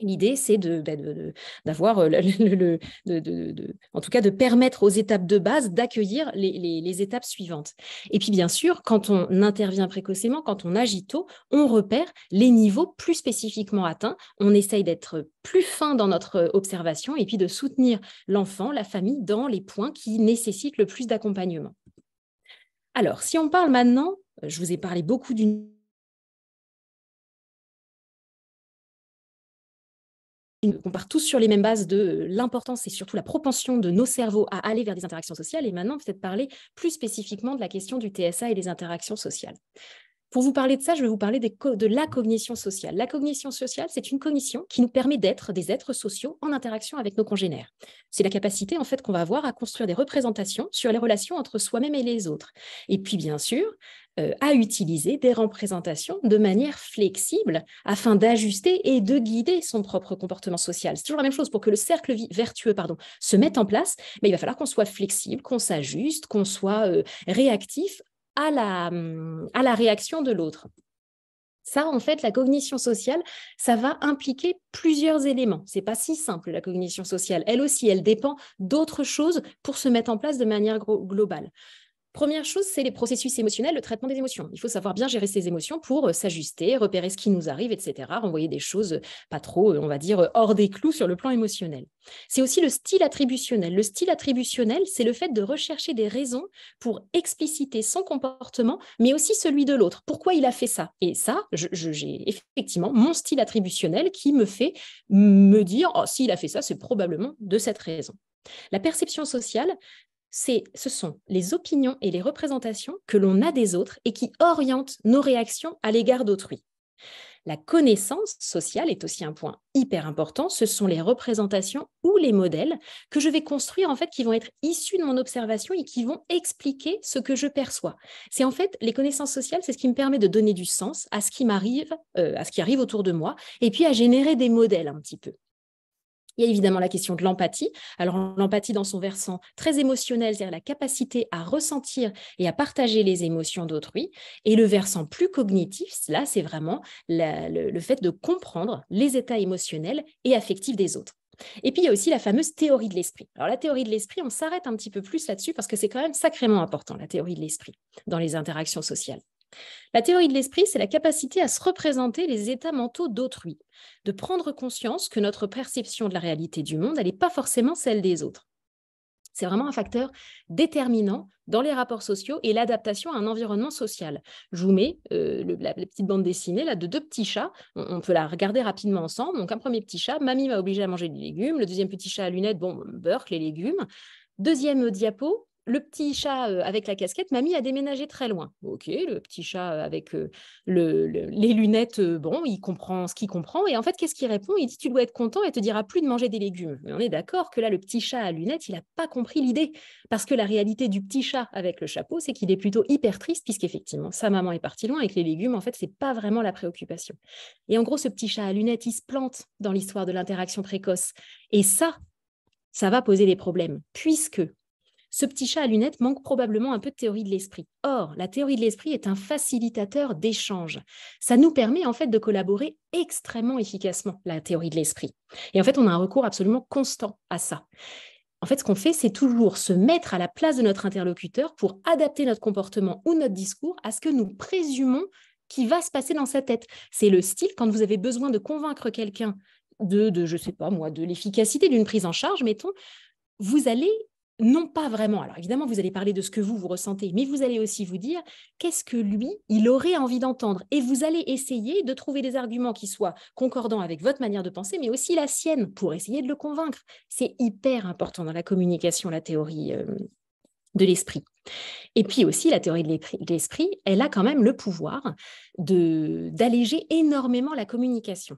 L'idée, c'est d'avoir, de, en tout cas, de permettre aux étapes de base d'accueillir les, les, étapes suivantes. Et puis, bien sûr, quand on intervient précocement, quand on agit tôt, on repère les niveaux plus spécifiquement atteints. On essaye d'être plus fin dans notre euh, observation et puis de soutenir l'enfant, la famille, dans les points qui nécessitent le plus d'accompagnement. Alors, si on parle maintenant, euh, je vous ai parlé beaucoup d'une on part tous sur les mêmes bases de euh, l'importance et surtout la propension de nos cerveaux à aller vers des interactions sociales. Et maintenant, peut-être parler plus spécifiquement de la question du TSA et des interactions sociales. Pour vous parler de ça, je vais vous parler de la cognition sociale. La cognition sociale, c'est une cognition qui nous permet d'être des êtres sociaux en interaction avec nos congénères. C'est la capacité en fait qu'on va avoir à construire des représentations sur les relations entre soi-même et les autres. Et puis bien sûr, euh, à utiliser des représentations de manière flexible afin d'ajuster et de guider son propre comportement social. C'est toujours la même chose pour que le cercle vertueux pardon, se mette en place, mais il va falloir qu'on soit flexible, qu'on s'ajuste, qu'on soit euh, réactif à la, à la réaction de l'autre. Ça, en fait, la cognition sociale, ça va impliquer plusieurs éléments. C'est pas si simple la cognition sociale. Elle aussi, elle dépend d'autres choses pour se mettre en place de manière globale. Première chose, c'est les processus émotionnels, le traitement des émotions. Il faut savoir bien gérer ses émotions pour euh, s'ajuster, repérer ce qui nous arrive, etc. Renvoyer des choses euh, pas trop, euh, on va dire, hors des clous sur le plan émotionnel. C'est aussi le style attributionnel. Le style attributionnel, c'est le fait de rechercher des raisons pour expliciter son comportement, mais aussi celui de l'autre. Pourquoi il a fait ça Et ça, j'ai effectivement mon style attributionnel qui me fait me dire, oh, s'il a fait ça, c'est probablement de cette raison. La perception sociale, c'est, ce sont les opinions et les représentations que l'on a des autres et qui orientent nos réactions à l'égard d'autrui. La connaissance sociale est aussi un point hyper important. Ce sont les représentations ou les modèles que je vais construire, en fait, qui vont être issus de mon observation et qui vont expliquer ce que je perçois. C'est en fait les connaissances sociales, c'est ce qui me permet de donner du sens à ce qui euh, à ce qui arrive autour de moi, et puis à générer des modèles un petit peu. Il y a évidemment la question de l'empathie. Alors l'empathie dans son versant très émotionnel, c'est-à-dire la capacité à ressentir et à partager les émotions d'autrui. Et le versant plus cognitif, là c'est vraiment le, le fait de comprendre les états émotionnels et affectifs des autres. Et puis, il y a aussi la fameuse théorie de l'esprit. Alors, la théorie de l'esprit, on s'arrête un petit peu plus là-dessus parce que c'est quand même sacrément important, la théorie de l'esprit, dans les interactions sociales. La théorie de l'esprit, c'est la capacité à se représenter les états mentaux d'autrui, de prendre conscience que notre perception de la réalité du monde, n'est pas forcément celle des autres. C'est vraiment un facteur déterminant dans les rapports sociaux et l'adaptation à un environnement social. Je vous mets euh, la, petite bande dessinée là, de deux petits chats. On, peut la regarder rapidement ensemble. Donc, un premier petit chat, mamie m'a obligé à manger des légumes. Le deuxième petit chat à lunettes, bon, beurre, les légumes. Deuxième diapo, le petit chat euh, avec la casquette m'a a déménagé très loin. Ok, le petit chat euh, avec euh, les lunettes, bon, il comprend ce qu'il comprend. Et en fait, qu'est-ce qu'il répond Il dit Tu dois être content et te dira plus de manger des légumes. Mais on est d'accord que là, le petit chat à lunettes, il n'a pas compris l'idée. Parce que la réalité du petit chat avec le chapeau, c'est qu'il est plutôt hyper triste, puisqu'effectivement, sa maman est partie loin avec les légumes, en fait, ce n'est pas vraiment la préoccupation. Et en gros, ce petit chat à lunettes, il se plante dans l'histoire de l'interaction précoce. Et ça, ça va poser des problèmes, puisque ce petit chat à lunettes manque probablement un peu de théorie de l'esprit. Or, la théorie de l'esprit est un facilitateur d'échange. Ça nous permet en fait de collaborer extrêmement efficacement, la théorie de l'esprit. Et en fait, on a un recours absolument constant à ça. En fait, ce qu'on fait, c'est toujours se mettre à la place de notre interlocuteur pour adapter notre comportement ou notre discours à ce que nous présumons qui va se passer dans sa tête. C'est le style quand vous avez besoin de convaincre quelqu'un de, de, je sais pas moi, de l'efficacité d'une prise en charge, mettons, vous allez non pas vraiment, alors évidemment, vous allez parler de ce que vous, vous ressentez, mais vous allez aussi vous dire qu'est-ce que lui, il aurait envie d'entendre. Et vous allez essayer de trouver des arguments qui soient concordants avec votre manière de penser, mais aussi la sienne, pour essayer de le convaincre. C'est hyper important dans la communication, la théorie euh, de l'esprit. Et puis aussi, la théorie de l'esprit, elle a quand même le pouvoir d'alléger énormément la communication.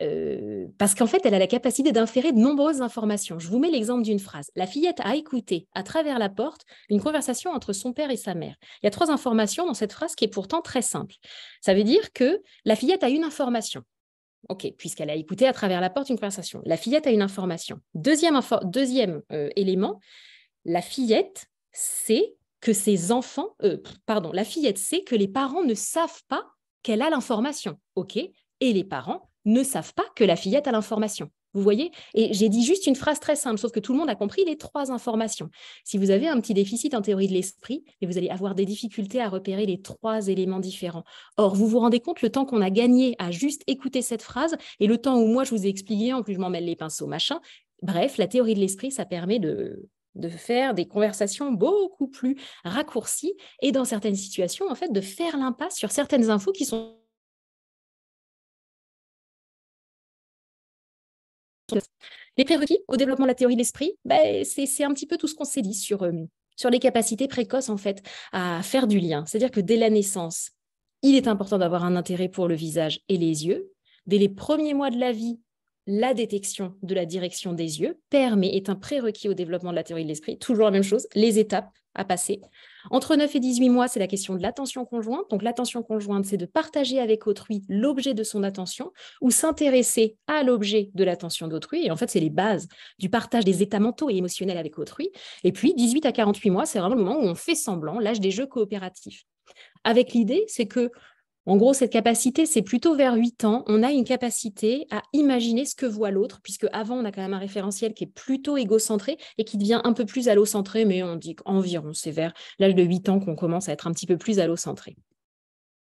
Euh, parce qu'en fait, elle a la capacité d'inférer de nombreuses informations. Je vous mets l'exemple d'une phrase. La fillette a écouté, à travers la porte, une conversation entre son père et sa mère. Il y a trois informations dans cette phrase qui est pourtant très simple. Ça veut dire que la fillette a une information. OK, puisqu'elle a écouté à travers la porte une conversation. La fillette a une information. Deuxième, deuxième euh, élément, la fillette sait que ses enfants, euh, pardon, la fillette sait que les parents ne savent pas qu'elle a l'information. OK Et les parents ne savent pas que la fillette a l'information. Vous voyez Et j'ai dit juste une phrase très simple, sauf que tout le monde a compris les trois informations. Si vous avez un petit déficit en théorie de l'esprit, vous allez avoir des difficultés à repérer les trois éléments différents. Or, vous vous rendez compte le temps qu'on a gagné à juste écouter cette phrase et le temps où moi je vous ai expliqué, en plus je m'en mêle les pinceaux, machin. Bref, la théorie de l'esprit, ça permet de de faire des conversations beaucoup plus raccourcies et dans certaines situations, en fait, de faire l'impasse sur certaines infos qui sont Les prérequis au développement de la théorie de l'esprit, ben, c'est un petit peu tout ce qu'on s'est dit sur, euh, sur les capacités précoces en fait à faire du lien. C'est-à-dire que dès la naissance, il est important d'avoir un intérêt pour le visage et les yeux. Dès les premiers mois de la vie, la détection de la direction des yeux permet, est un prérequis au développement de la théorie de l'esprit. Toujours la même chose, les étapes à passer. Entre 9 et 18 mois, c'est la question de l'attention conjointe. Donc l'attention conjointe, c'est de partager avec autrui l'objet de son attention ou s'intéresser à l'objet de l'attention d'autrui. Et en fait, c'est les bases du partage des états mentaux et émotionnels avec autrui. Et puis 18 à 48 mois, c'est vraiment le moment où on fait semblant, l'âge des jeux coopératifs. Avec l'idée, c'est que en gros, cette capacité, c'est plutôt vers 8 ans, on a une capacité à imaginer ce que voit l'autre, puisque avant, on a quand même un référentiel qui est plutôt égocentré et qui devient un peu plus allocentré, mais on dit environ, c'est vers l'âge de 8 ans qu'on commence à être un petit peu plus allocentré.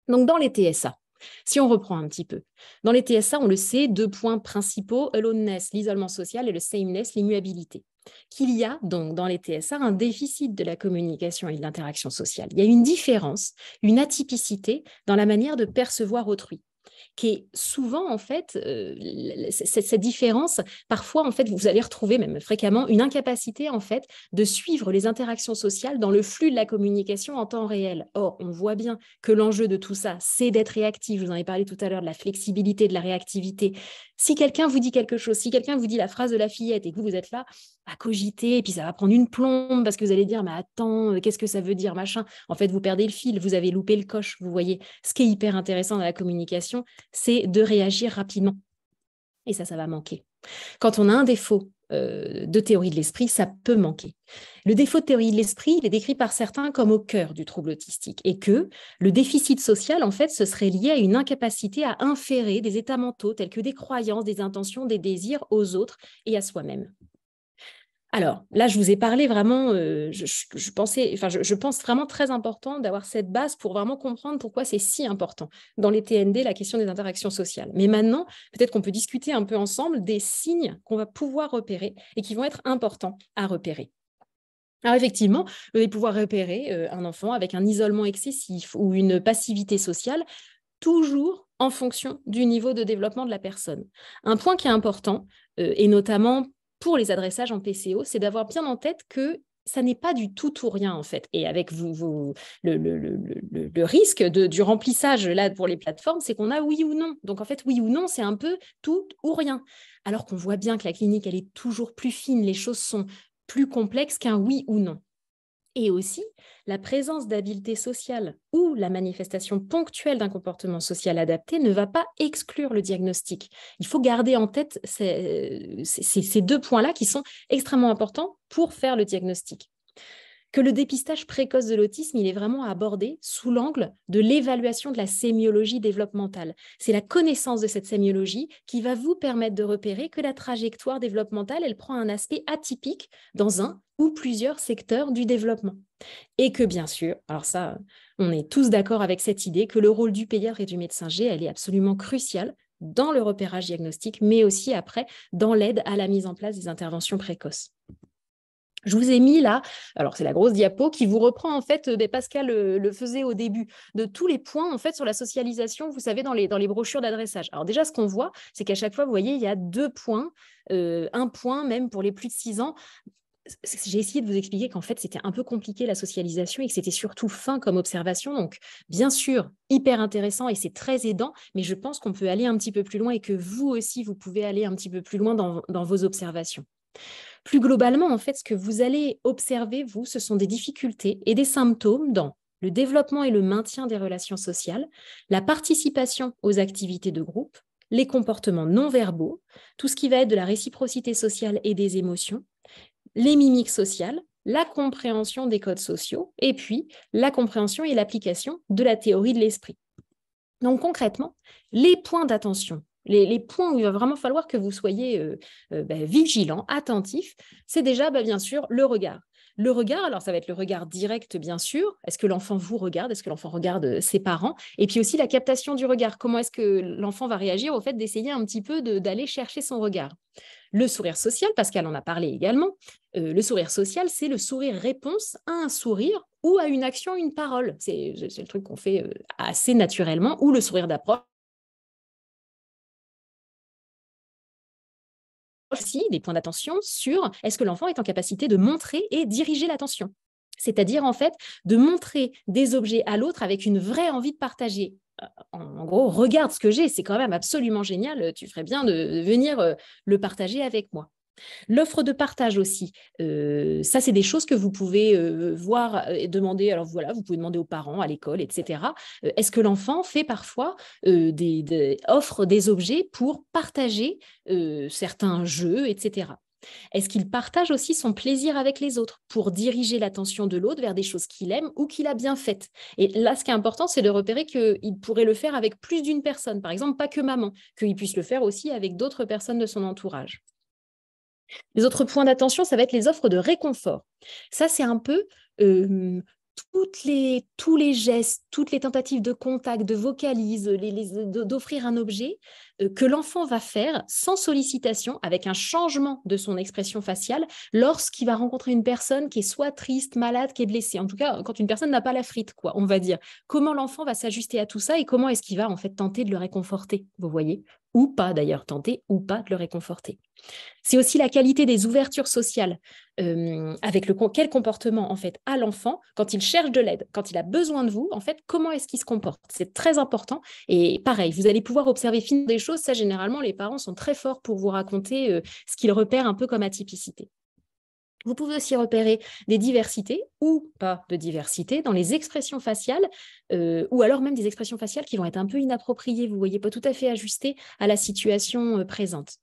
Donc, dans les TSA, si on reprend un petit peu, dans les TSA, on le sait, deux points principaux, aloneness, l'isolement social, et le sameness, l'immuabilité qu'il y a donc dans les TSA un déficit de la communication et de l'interaction sociale. Il y a une différence, une atypicité dans la manière de percevoir autrui qui est souvent en fait euh, cette différence. Parfois, en fait, vous allez retrouver même fréquemment une incapacité en fait de suivre les interactions sociales dans le flux de la communication en temps réel. Or, on voit bien que l'enjeu de tout ça, c'est d'être réactif. Je vous en ai parlé tout à l'heure de la flexibilité, de la réactivité. Si quelqu'un vous dit quelque chose, si quelqu'un vous dit la phrase de la fillette et que vous êtes là, à cogiter, et puis ça va prendre une plombe parce que vous allez dire, mais attends, euh, qu'est-ce que ça veut dire, machin. En fait, vous perdez le fil, vous avez loupé le coche, vous voyez. Ce qui est hyper intéressant dans la communication, c'est de réagir rapidement. Et ça, ça va manquer. Quand on a un défaut euh, de théorie de l'esprit, ça peut manquer. Le défaut de théorie de l'esprit, il est décrit par certains comme au cœur du trouble autistique et que le déficit social, en fait, ce serait lié à une incapacité à inférer des états mentaux tels que des croyances, des intentions, des désirs aux autres et à soi-même. Alors là, je vous ai parlé vraiment, euh, je, pensais, enfin, je, pense vraiment très important d'avoir cette base pour vraiment comprendre pourquoi c'est si important dans les TND, la question des interactions sociales. Mais maintenant, peut-être qu'on peut discuter un peu ensemble des signes qu'on va pouvoir repérer et qui vont être importants à repérer. Alors effectivement, vous allez pouvoir repérer euh, un enfant avec un isolement excessif ou une passivité sociale, toujours en fonction du niveau de développement de la personne. Un point qui est important, euh, et notamment pour les adressages en PCO, c'est d'avoir bien en tête que ça n'est pas du tout ou rien en fait. Et avec vous, le, le, risque du remplissage là pour les plateformes, c'est qu'on a oui ou non. Donc en fait, oui ou non, c'est un peu tout ou rien. Alors qu'on voit bien que la clinique, elle est toujours plus fine, les choses sont plus complexes qu'un oui ou non et aussi la présence d'habileté sociale ou la manifestation ponctuelle d'un comportement social adapté ne va pas exclure le diagnostic. Il faut garder en tête ces, euh, ces deux points-là qui sont extrêmement importants pour faire le diagnostic que le dépistage précoce de l'autisme, il est vraiment abordé sous l'angle de l'évaluation de la sémiologie développementale. C'est la connaissance de cette sémiologie qui va vous permettre de repérer que la trajectoire développementale, elle prend un aspect atypique dans un ou plusieurs secteurs du développement. Et que bien sûr, alors ça, on est tous d'accord avec cette idée que le rôle du payeur et du médecin G, elle est absolument cruciale dans le repérage diagnostique, mais aussi après dans l'aide à la mise en place des interventions précoces. Je vous ai mis là, alors c'est la grosse diapo qui vous reprend en fait, euh, ben, Pascal euh, le, faisait au début, de tous les points en fait sur la socialisation, vous savez, dans les, dans les brochures d'adressage. Alors déjà, ce qu'on voit, c'est qu'à chaque fois, vous voyez, il y a deux points, euh, un point même pour les plus de six ans, j'ai essayé de vous expliquer qu'en fait, c'était un peu compliqué la socialisation et que c'était surtout fin comme observation. Donc, bien sûr, hyper intéressant et c'est très aidant, mais je pense qu'on peut aller un petit peu plus loin et que vous aussi, vous pouvez aller un petit peu plus loin dans, dans vos observations. Plus globalement, en fait, ce que vous allez observer, vous, ce sont des difficultés et des symptômes dans le développement et le maintien des relations sociales, la participation aux activités de groupe, les comportements non verbaux, tout ce qui va être de la réciprocité sociale et des émotions, les mimiques sociales, la compréhension des codes sociaux, et puis la compréhension et l'application de la théorie de l'esprit. Donc concrètement, les points d'attention les, points où il va vraiment falloir que vous soyez euh, euh, ben, vigilant, attentif, c'est déjà ben, bien sûr le regard. Le regard, alors ça va être le regard direct, bien sûr. Est-ce que l'enfant vous regarde Est-ce que l'enfant regarde euh, ses parents Et puis aussi la captation du regard. Comment est-ce que l'enfant va réagir au fait d'essayer un petit peu d'aller chercher son regard Le sourire social, Pascal en a parlé également. le sourire social, c'est le sourire réponse à un sourire ou à une action, une parole. C'est le truc qu'on fait assez naturellement, ou le sourire d'approche aussi des points d'attention sur est-ce que l'enfant est en capacité de montrer et diriger l'attention. C'est-à-dire, en fait, de montrer des objets à l'autre avec une vraie envie de partager. Euh, en gros, regarde ce que j'ai, c'est quand même absolument génial, tu ferais bien de venir euh, le partager avec moi. L'offre de partage aussi, euh, ça c'est des choses que vous pouvez euh, voir et demander. Alors voilà, vous pouvez demander aux parents, à l'école, etc. Euh, est-ce que l'enfant fait parfois des, des, offre des objets pour partager certains jeux, etc. Est-ce qu'il partage aussi son plaisir avec les autres pour diriger l'attention de l'autre vers des choses qu'il aime ou qu'il a bien faites Et là, ce qui est important, c'est de repérer qu'il pourrait le faire avec plus d'une personne, par exemple, pas que maman, qu'il puisse le faire aussi avec d'autres personnes de son entourage. Les autres points d'attention, ça va être les offres de réconfort. Ça, c'est un peu les, tous les gestes, toutes les tentatives de contact, de vocalise, d'offrir un objet que l'enfant va faire sans sollicitation, avec un changement de son expression faciale, lorsqu'il va rencontrer une personne qui est soit triste, malade, qui est blessée. En tout cas, quand une personne n'a pas la frite, quoi, on va dire. Comment l'enfant va s'ajuster à tout ça et comment est-ce qu'il va en fait tenter de le réconforter, vous voyez Ou pas d'ailleurs, tenter ou pas de le réconforter. C'est aussi la qualité des ouvertures sociales, euh, avec le, quel comportement en fait à l'enfant quand il cherche de l'aide, quand il a besoin de vous, en fait, comment est-ce qu'il se comporte C'est très important. Et pareil, vous allez pouvoir observer finement des choses. Ça, généralement, les parents sont très forts pour vous raconter euh, ce qu'ils repèrent un peu comme atypicité. Vous pouvez aussi repérer des diversités ou pas de diversité dans les expressions faciales, euh, ou alors même des expressions faciales qui vont être un peu inappropriées, vous voyez, pas tout à fait ajustées à la situation présente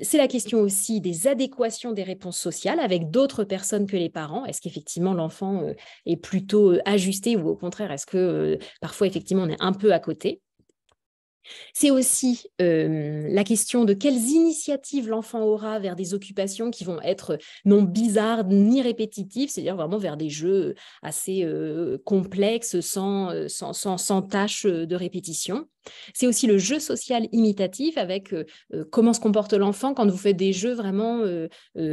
c'est la question aussi des adéquations des réponses sociales avec d'autres personnes que les parents. Est-ce qu'effectivement l'enfant euh, est plutôt euh, ajusté ou au contraire, est-ce que euh, parfois effectivement on est un peu à côté c'est aussi la question de quelles initiatives l'enfant aura vers des occupations qui vont être non bizarres ni répétitives, c'est-à-dire vraiment vers des jeux assez complexes, sans, sans, sans tâches de répétition. C'est aussi le jeu social imitatif avec euh, euh, comment se comporte l'enfant quand vous faites des jeux vraiment euh,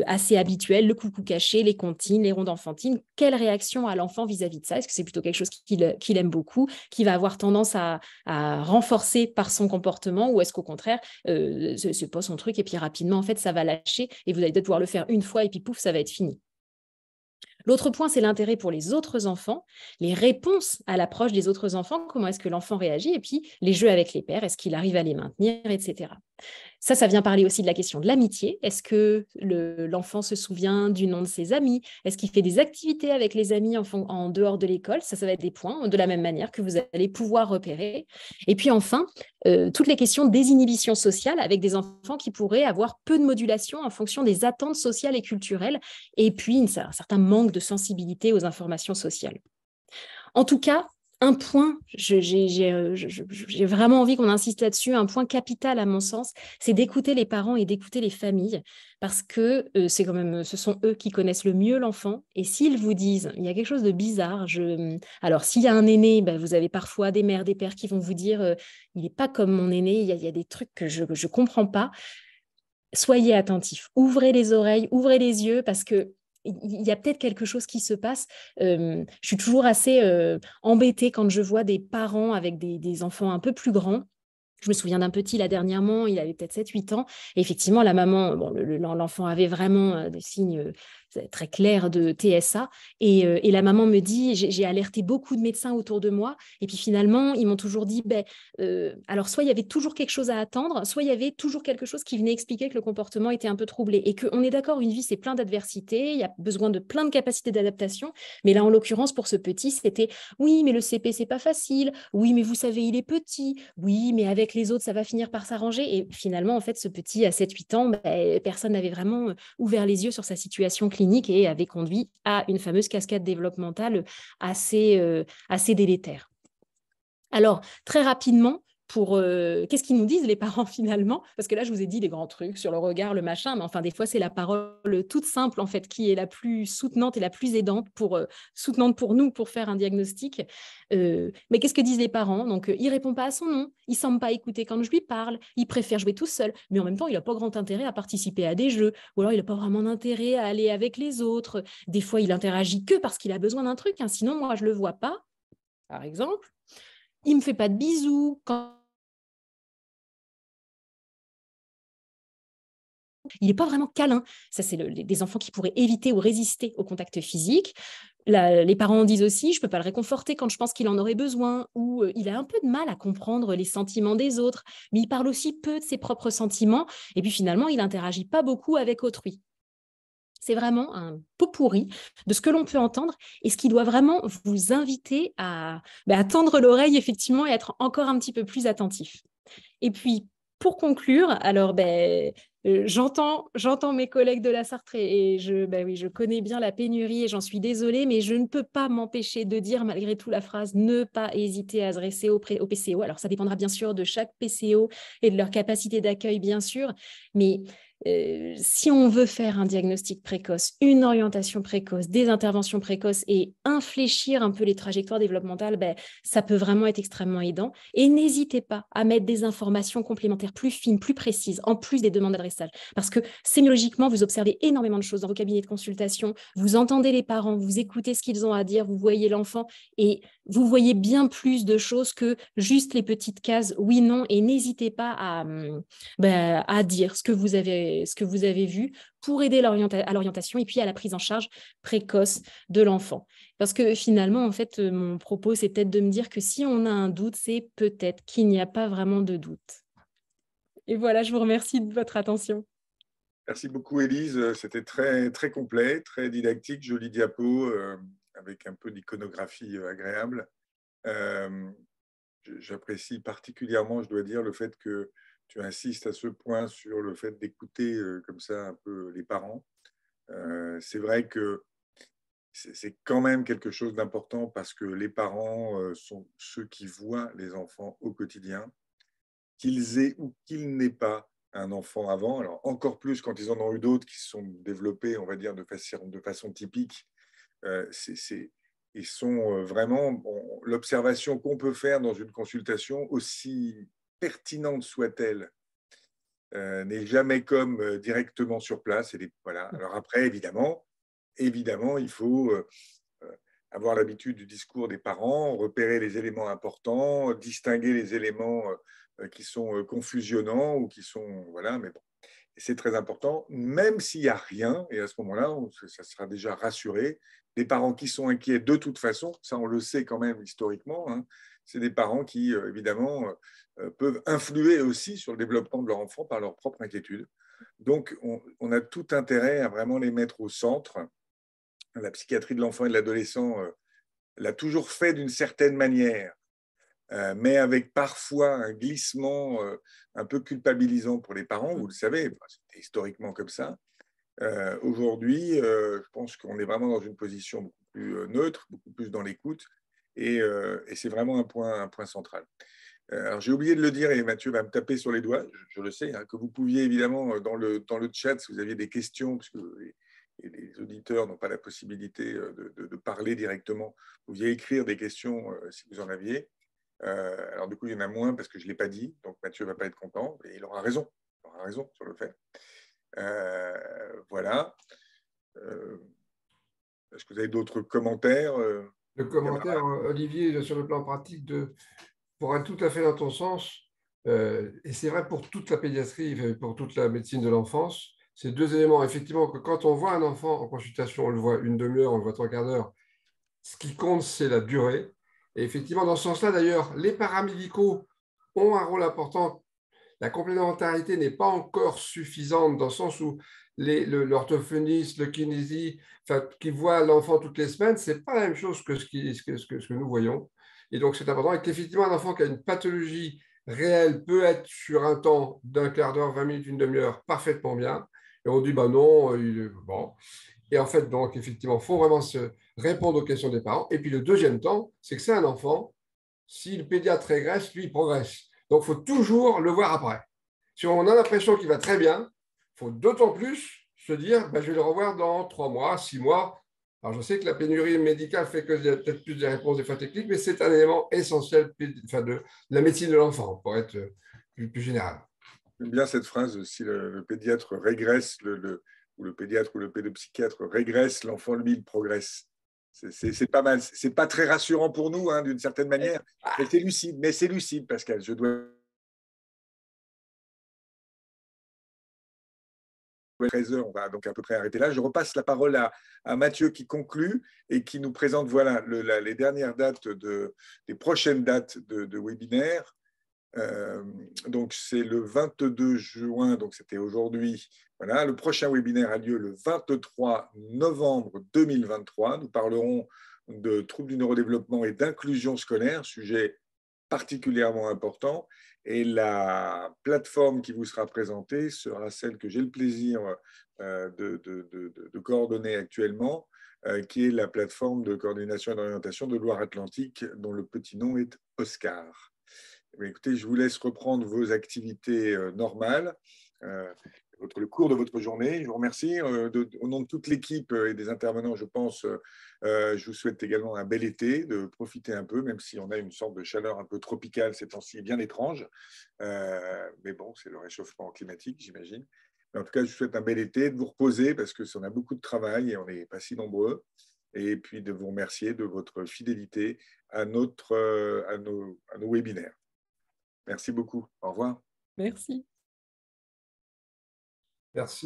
assez habituels, le coucou caché, les comptines, les rondes enfantines. Quelle réaction a l'enfant vis-à-vis de ça Est-ce que c'est plutôt quelque chose qu'il aime beaucoup, qui va avoir tendance à, à, renforcer par son comportement ou est-ce qu'au contraire, c'est pas son truc et puis rapidement, en fait, ça va lâcher et vous allez peut-être pouvoir le faire une fois et puis pouf, ça va être fini L'autre point, c'est l'intérêt pour les autres enfants, les réponses à l'approche des autres enfants, comment est-ce que l'enfant réagit, et puis les jeux avec les pères, est-ce qu'il arrive à les maintenir, etc. Ça, ça vient parler aussi de la question de l'amitié. Est-ce que l'enfant se souvient du nom de ses amis Est-ce qu'il fait des activités avec les amis en, dehors de l'école Ça, ça va être des points de la même manière que vous allez pouvoir repérer. Et puis enfin, euh, toutes les questions des inhibitions sociales avec des enfants qui pourraient avoir peu de modulation en fonction des attentes sociales et culturelles, et puis un certain manque de sensibilité aux informations sociales. En tout cas, un point, euh, j'ai vraiment envie qu'on insiste là-dessus, un point capital à mon sens, c'est d'écouter les parents et d'écouter les familles, parce que euh, c'est quand même, ce sont eux qui connaissent le mieux l'enfant. Et s'ils vous disent, il y a quelque chose de bizarre, alors s'il y a un aîné, bah, vous avez parfois des mères, des pères qui vont vous dire, euh, il n'est pas comme mon aîné, il y, a, il y a des trucs que je ne comprends pas. Soyez attentifs, ouvrez les oreilles, ouvrez les yeux, parce que il y a peut-être quelque chose qui se passe. je suis toujours assez embêtée quand je vois des parents avec des, enfants un peu plus grands je me souviens d'un petit, là, dernièrement, il avait peut-être 7-8 ans. effectivement, la maman, l'enfant avait vraiment des signes très clair de TSA. Euh, et, la maman me dit, j'ai alerté beaucoup de médecins autour de moi. Et puis finalement, ils m'ont toujours dit, ben, euh, alors soit il y avait toujours quelque chose à attendre, soit il y avait toujours quelque chose qui venait expliquer que le comportement était un peu troublé. Et qu'on est d'accord, une vie, c'est plein d'adversités, il y a besoin de plein de capacités d'adaptation. Mais là, en l'occurrence, pour ce petit, c'était, oui, mais le CP, c'est pas facile. Oui, mais vous savez, il est petit. Oui, mais avec les autres, ça va finir par s'arranger. Et finalement, en fait, ce petit à 7-8 ans, ben, personne n'avait vraiment ouvert les yeux sur sa situation et avait conduit à une fameuse cascade développementale assez euh, délétère. Alors, très rapidement, pour euh, qu'est-ce qu'ils nous disent les parents [LAUGHS] finalement Parce que là, je vous ai dit les grands trucs sur le regard, le machin, mais enfin, des fois, c'est la parole toute simple en fait qui est la plus soutenante et la plus aidante pour euh, soutenante pour nous pour faire un diagnostic. Euh, mais qu'est-ce que disent les parents Donc, il répond pas à son nom, il semble pas écouter quand je lui parle, il préfère jouer tout seul, mais en même temps, il a pas grand intérêt à participer à des jeux, ou alors il a pas vraiment d'intérêt à aller avec les autres. Des fois, il interagit que parce qu'il a besoin d'un truc, hein, sinon moi, je le vois pas, par exemple. Il me fait pas de bisous quand Il n'est pas vraiment câlin. Ça, c'est des enfants qui pourraient éviter ou résister au contact physique. les parents disent aussi, je ne peux pas le réconforter quand je pense qu'il en aurait besoin, ou euh, il a un peu de mal à comprendre les sentiments des autres, mais il parle aussi peu de ses propres sentiments, et puis finalement, il n'interagit pas beaucoup avec autrui. C'est vraiment un pot pourri de ce que l'on peut entendre et ce qui doit vraiment vous inviter à, bah, tendre l'oreille, effectivement, et être encore un petit peu plus attentif. Et puis, pour conclure, alors ben, euh, j'entends, mes collègues de la Sartre et, ben je, connais bien la pénurie et j'en suis désolée, mais je ne peux pas m'empêcher de dire malgré tout la phrase ne pas hésiter à adresser au, au PCO. E alors ça dépendra bien sûr de chaque PCO e et de leur capacité d'accueil, bien sûr, mais euh, si on veut faire un diagnostic précoce, une orientation précoce, des interventions précoces et infléchir un peu les trajectoires développementales, ben, ça peut vraiment être extrêmement aidant. Et n'hésitez pas à mettre des informations complémentaires plus fines, plus précises, en plus des demandes d'adressage. Parce que sémiologiquement, vous observez énormément de choses dans vos cabinets de consultation, vous entendez les parents, vous écoutez ce qu'ils ont à dire, vous voyez l'enfant. Et vous voyez bien plus de choses que juste les petites cases oui, non, et n'hésitez pas à, hum, ben, à dire ce que vous avez, ce que vous avez vu pour aider à l'orientation et puis à la prise en charge précoce de l'enfant. Parce que finalement, en fait, euh, mon propos, c'est peut-être de me dire que si on a un doute, c'est peut-être qu'il n'y a pas vraiment de doute. Et voilà, je vous remercie de votre attention. Merci beaucoup, Élise. C'était très, très complet, très didactique, jolie diapo. Euh, avec un peu d'iconographie euh, agréable. Euh, j'apprécie particulièrement, je dois dire, le fait que tu insistes à ce point sur le fait d'écouter euh, comme ça un peu les parents. c'est vrai que c'est quand même quelque chose d'important parce que les parents sont ceux qui voient les enfants au quotidien, qu'ils aient ou qu'ils n'aient pas un enfant avant. Alors encore plus quand ils en ont eu d'autres qui se sont développés, on va dire, de façon typique euh, c'est, ils sont euh, vraiment l'observation qu'on peut faire dans une consultation, aussi pertinente soit-elle, euh, n'est jamais comme directement sur place. Et voilà. Mm. Alors après, évidemment, évidemment, il faut avoir l'habitude du discours des parents, repérer les éléments importants, distinguer les éléments qui sont confusionnants ou qui sont voilà. Mais bon, c'est très important, même s'il n'y a rien, et à ce moment-là, ça sera déjà rassuré. Les parents qui sont inquiets de toute façon, ça on le sait quand même historiquement, hein, c'est des parents qui, euh, évidemment, euh, euh, peuvent influer aussi sur le développement de leur enfant par leur propre inquiétude. Donc, on a tout intérêt à vraiment les mettre au centre. La psychiatrie de l'enfant et de l'adolescent l'a toujours fait d'une certaine manière. Euh, mais avec parfois un glissement euh, un peu culpabilisant pour les parents, mmh. vous le savez, bah, c'était historiquement comme ça. Euh, aujourd'hui, je pense qu'on est vraiment dans une position beaucoup plus neutre, beaucoup plus dans l'écoute, et, c'est vraiment un point, central. Alors j'ai oublié de le dire et Mathieu va me taper sur les doigts, je, le sais, hein, que vous pouviez évidemment dans le, dans le chat, si vous aviez des questions, puisque les auditeurs n'ont pas la possibilité de, parler directement. Vous pouviez écrire des questions si vous en aviez. Euh, alors du coup, il y en a moins parce que je ne l'ai pas dit, donc Mathieu ne va pas être content, et il aura raison, il aura raison sur le fait. Euh, voilà. Euh, est-ce que vous avez d'autres commentaires Le commentaire, Olivier, sur le plan pratique, de, pour être tout à fait dans ton sens, et c'est vrai pour toute la pédiatrie pour toute la médecine de l'enfance, ces deux éléments, effectivement, que quand on voit un enfant en consultation, on le voit une demi-heure, on le voit trois quarts d'heure, ce qui compte, c'est la durée, et effectivement, dans ce sens-là, d'ailleurs, les paramédicaux ont un rôle important. La complémentarité n'est pas encore suffisante dans le sens où l'orthophoniste, le, qui voit l'enfant toutes les semaines, ce n'est pas la même chose que ce, que, nous voyons. Et donc, c'est important. Et qu'effectivement, un enfant qui a une pathologie réelle peut être sur un temps d'un quart d'heure, 20 minutes, une demi-heure, parfaitement bien. Et on dit, ben non, il est bon. Et en fait, donc, effectivement, il faut vraiment se répondre aux questions des parents. Et puis le deuxième temps, c'est que c'est un enfant, si le pédiatre régresse, lui, il progresse. Donc, il faut toujours le voir après. Si on a l'impression qu'il va très bien, il faut d'autant plus se dire, ben, je vais le revoir dans trois mois, six mois. Alors, je sais que la pénurie médicale fait que peut-être plus des réponses des fois techniques, mais c'est un élément essentiel de, la médecine de l'enfant, pour être plus, plus général. J'aime bien cette phrase, si le, pédiatre régresse, le ou le pédiatre ou le pédopsychiatre régresse, l'enfant, lui, il progresse. C'est pas mal, c'est pas très rassurant pour nous, hein, d'une certaine manière. C'est lucide, mais c'est lucide, Pascal, je dois on va donc à peu près arrêter là. Je repasse la parole à, Mathieu qui conclut et qui nous présente voilà, les dernières dates, de, les prochaines dates de, webinaire. Euh, donc c'est le 22 juin, donc c'était aujourd'hui, le prochain webinaire a lieu le 23 novembre 2023. Nous parlerons de troubles du neurodéveloppement et d'inclusion scolaire, sujet particulièrement important. Et la plateforme qui vous sera présentée sera celle que j'ai le plaisir euh, de, coordonner actuellement, euh, qui est la plateforme de coordination et d'orientation de Loire-Atlantique, dont le petit nom est Oscar. Eh écoutez, je vous laisse reprendre vos activités euh, normales le cours de votre journée. Je vous remercie. Euh, au nom de toute l'équipe euh, et des intervenants, je pense, euh, je vous souhaite également un bel été, de profiter un peu, même si on a une sorte de chaleur un peu tropicale ces temps-ci, bien étrange. mais bon, c'est le réchauffement climatique, j'imagine. en tout cas, je vous souhaite un bel été, de vous reposer parce que on a beaucoup de travail et on n'est pas si nombreux. Et puis de vous remercier de votre fidélité à, notre, à nos webinaires. Merci beaucoup. Au revoir. Merci. Merci.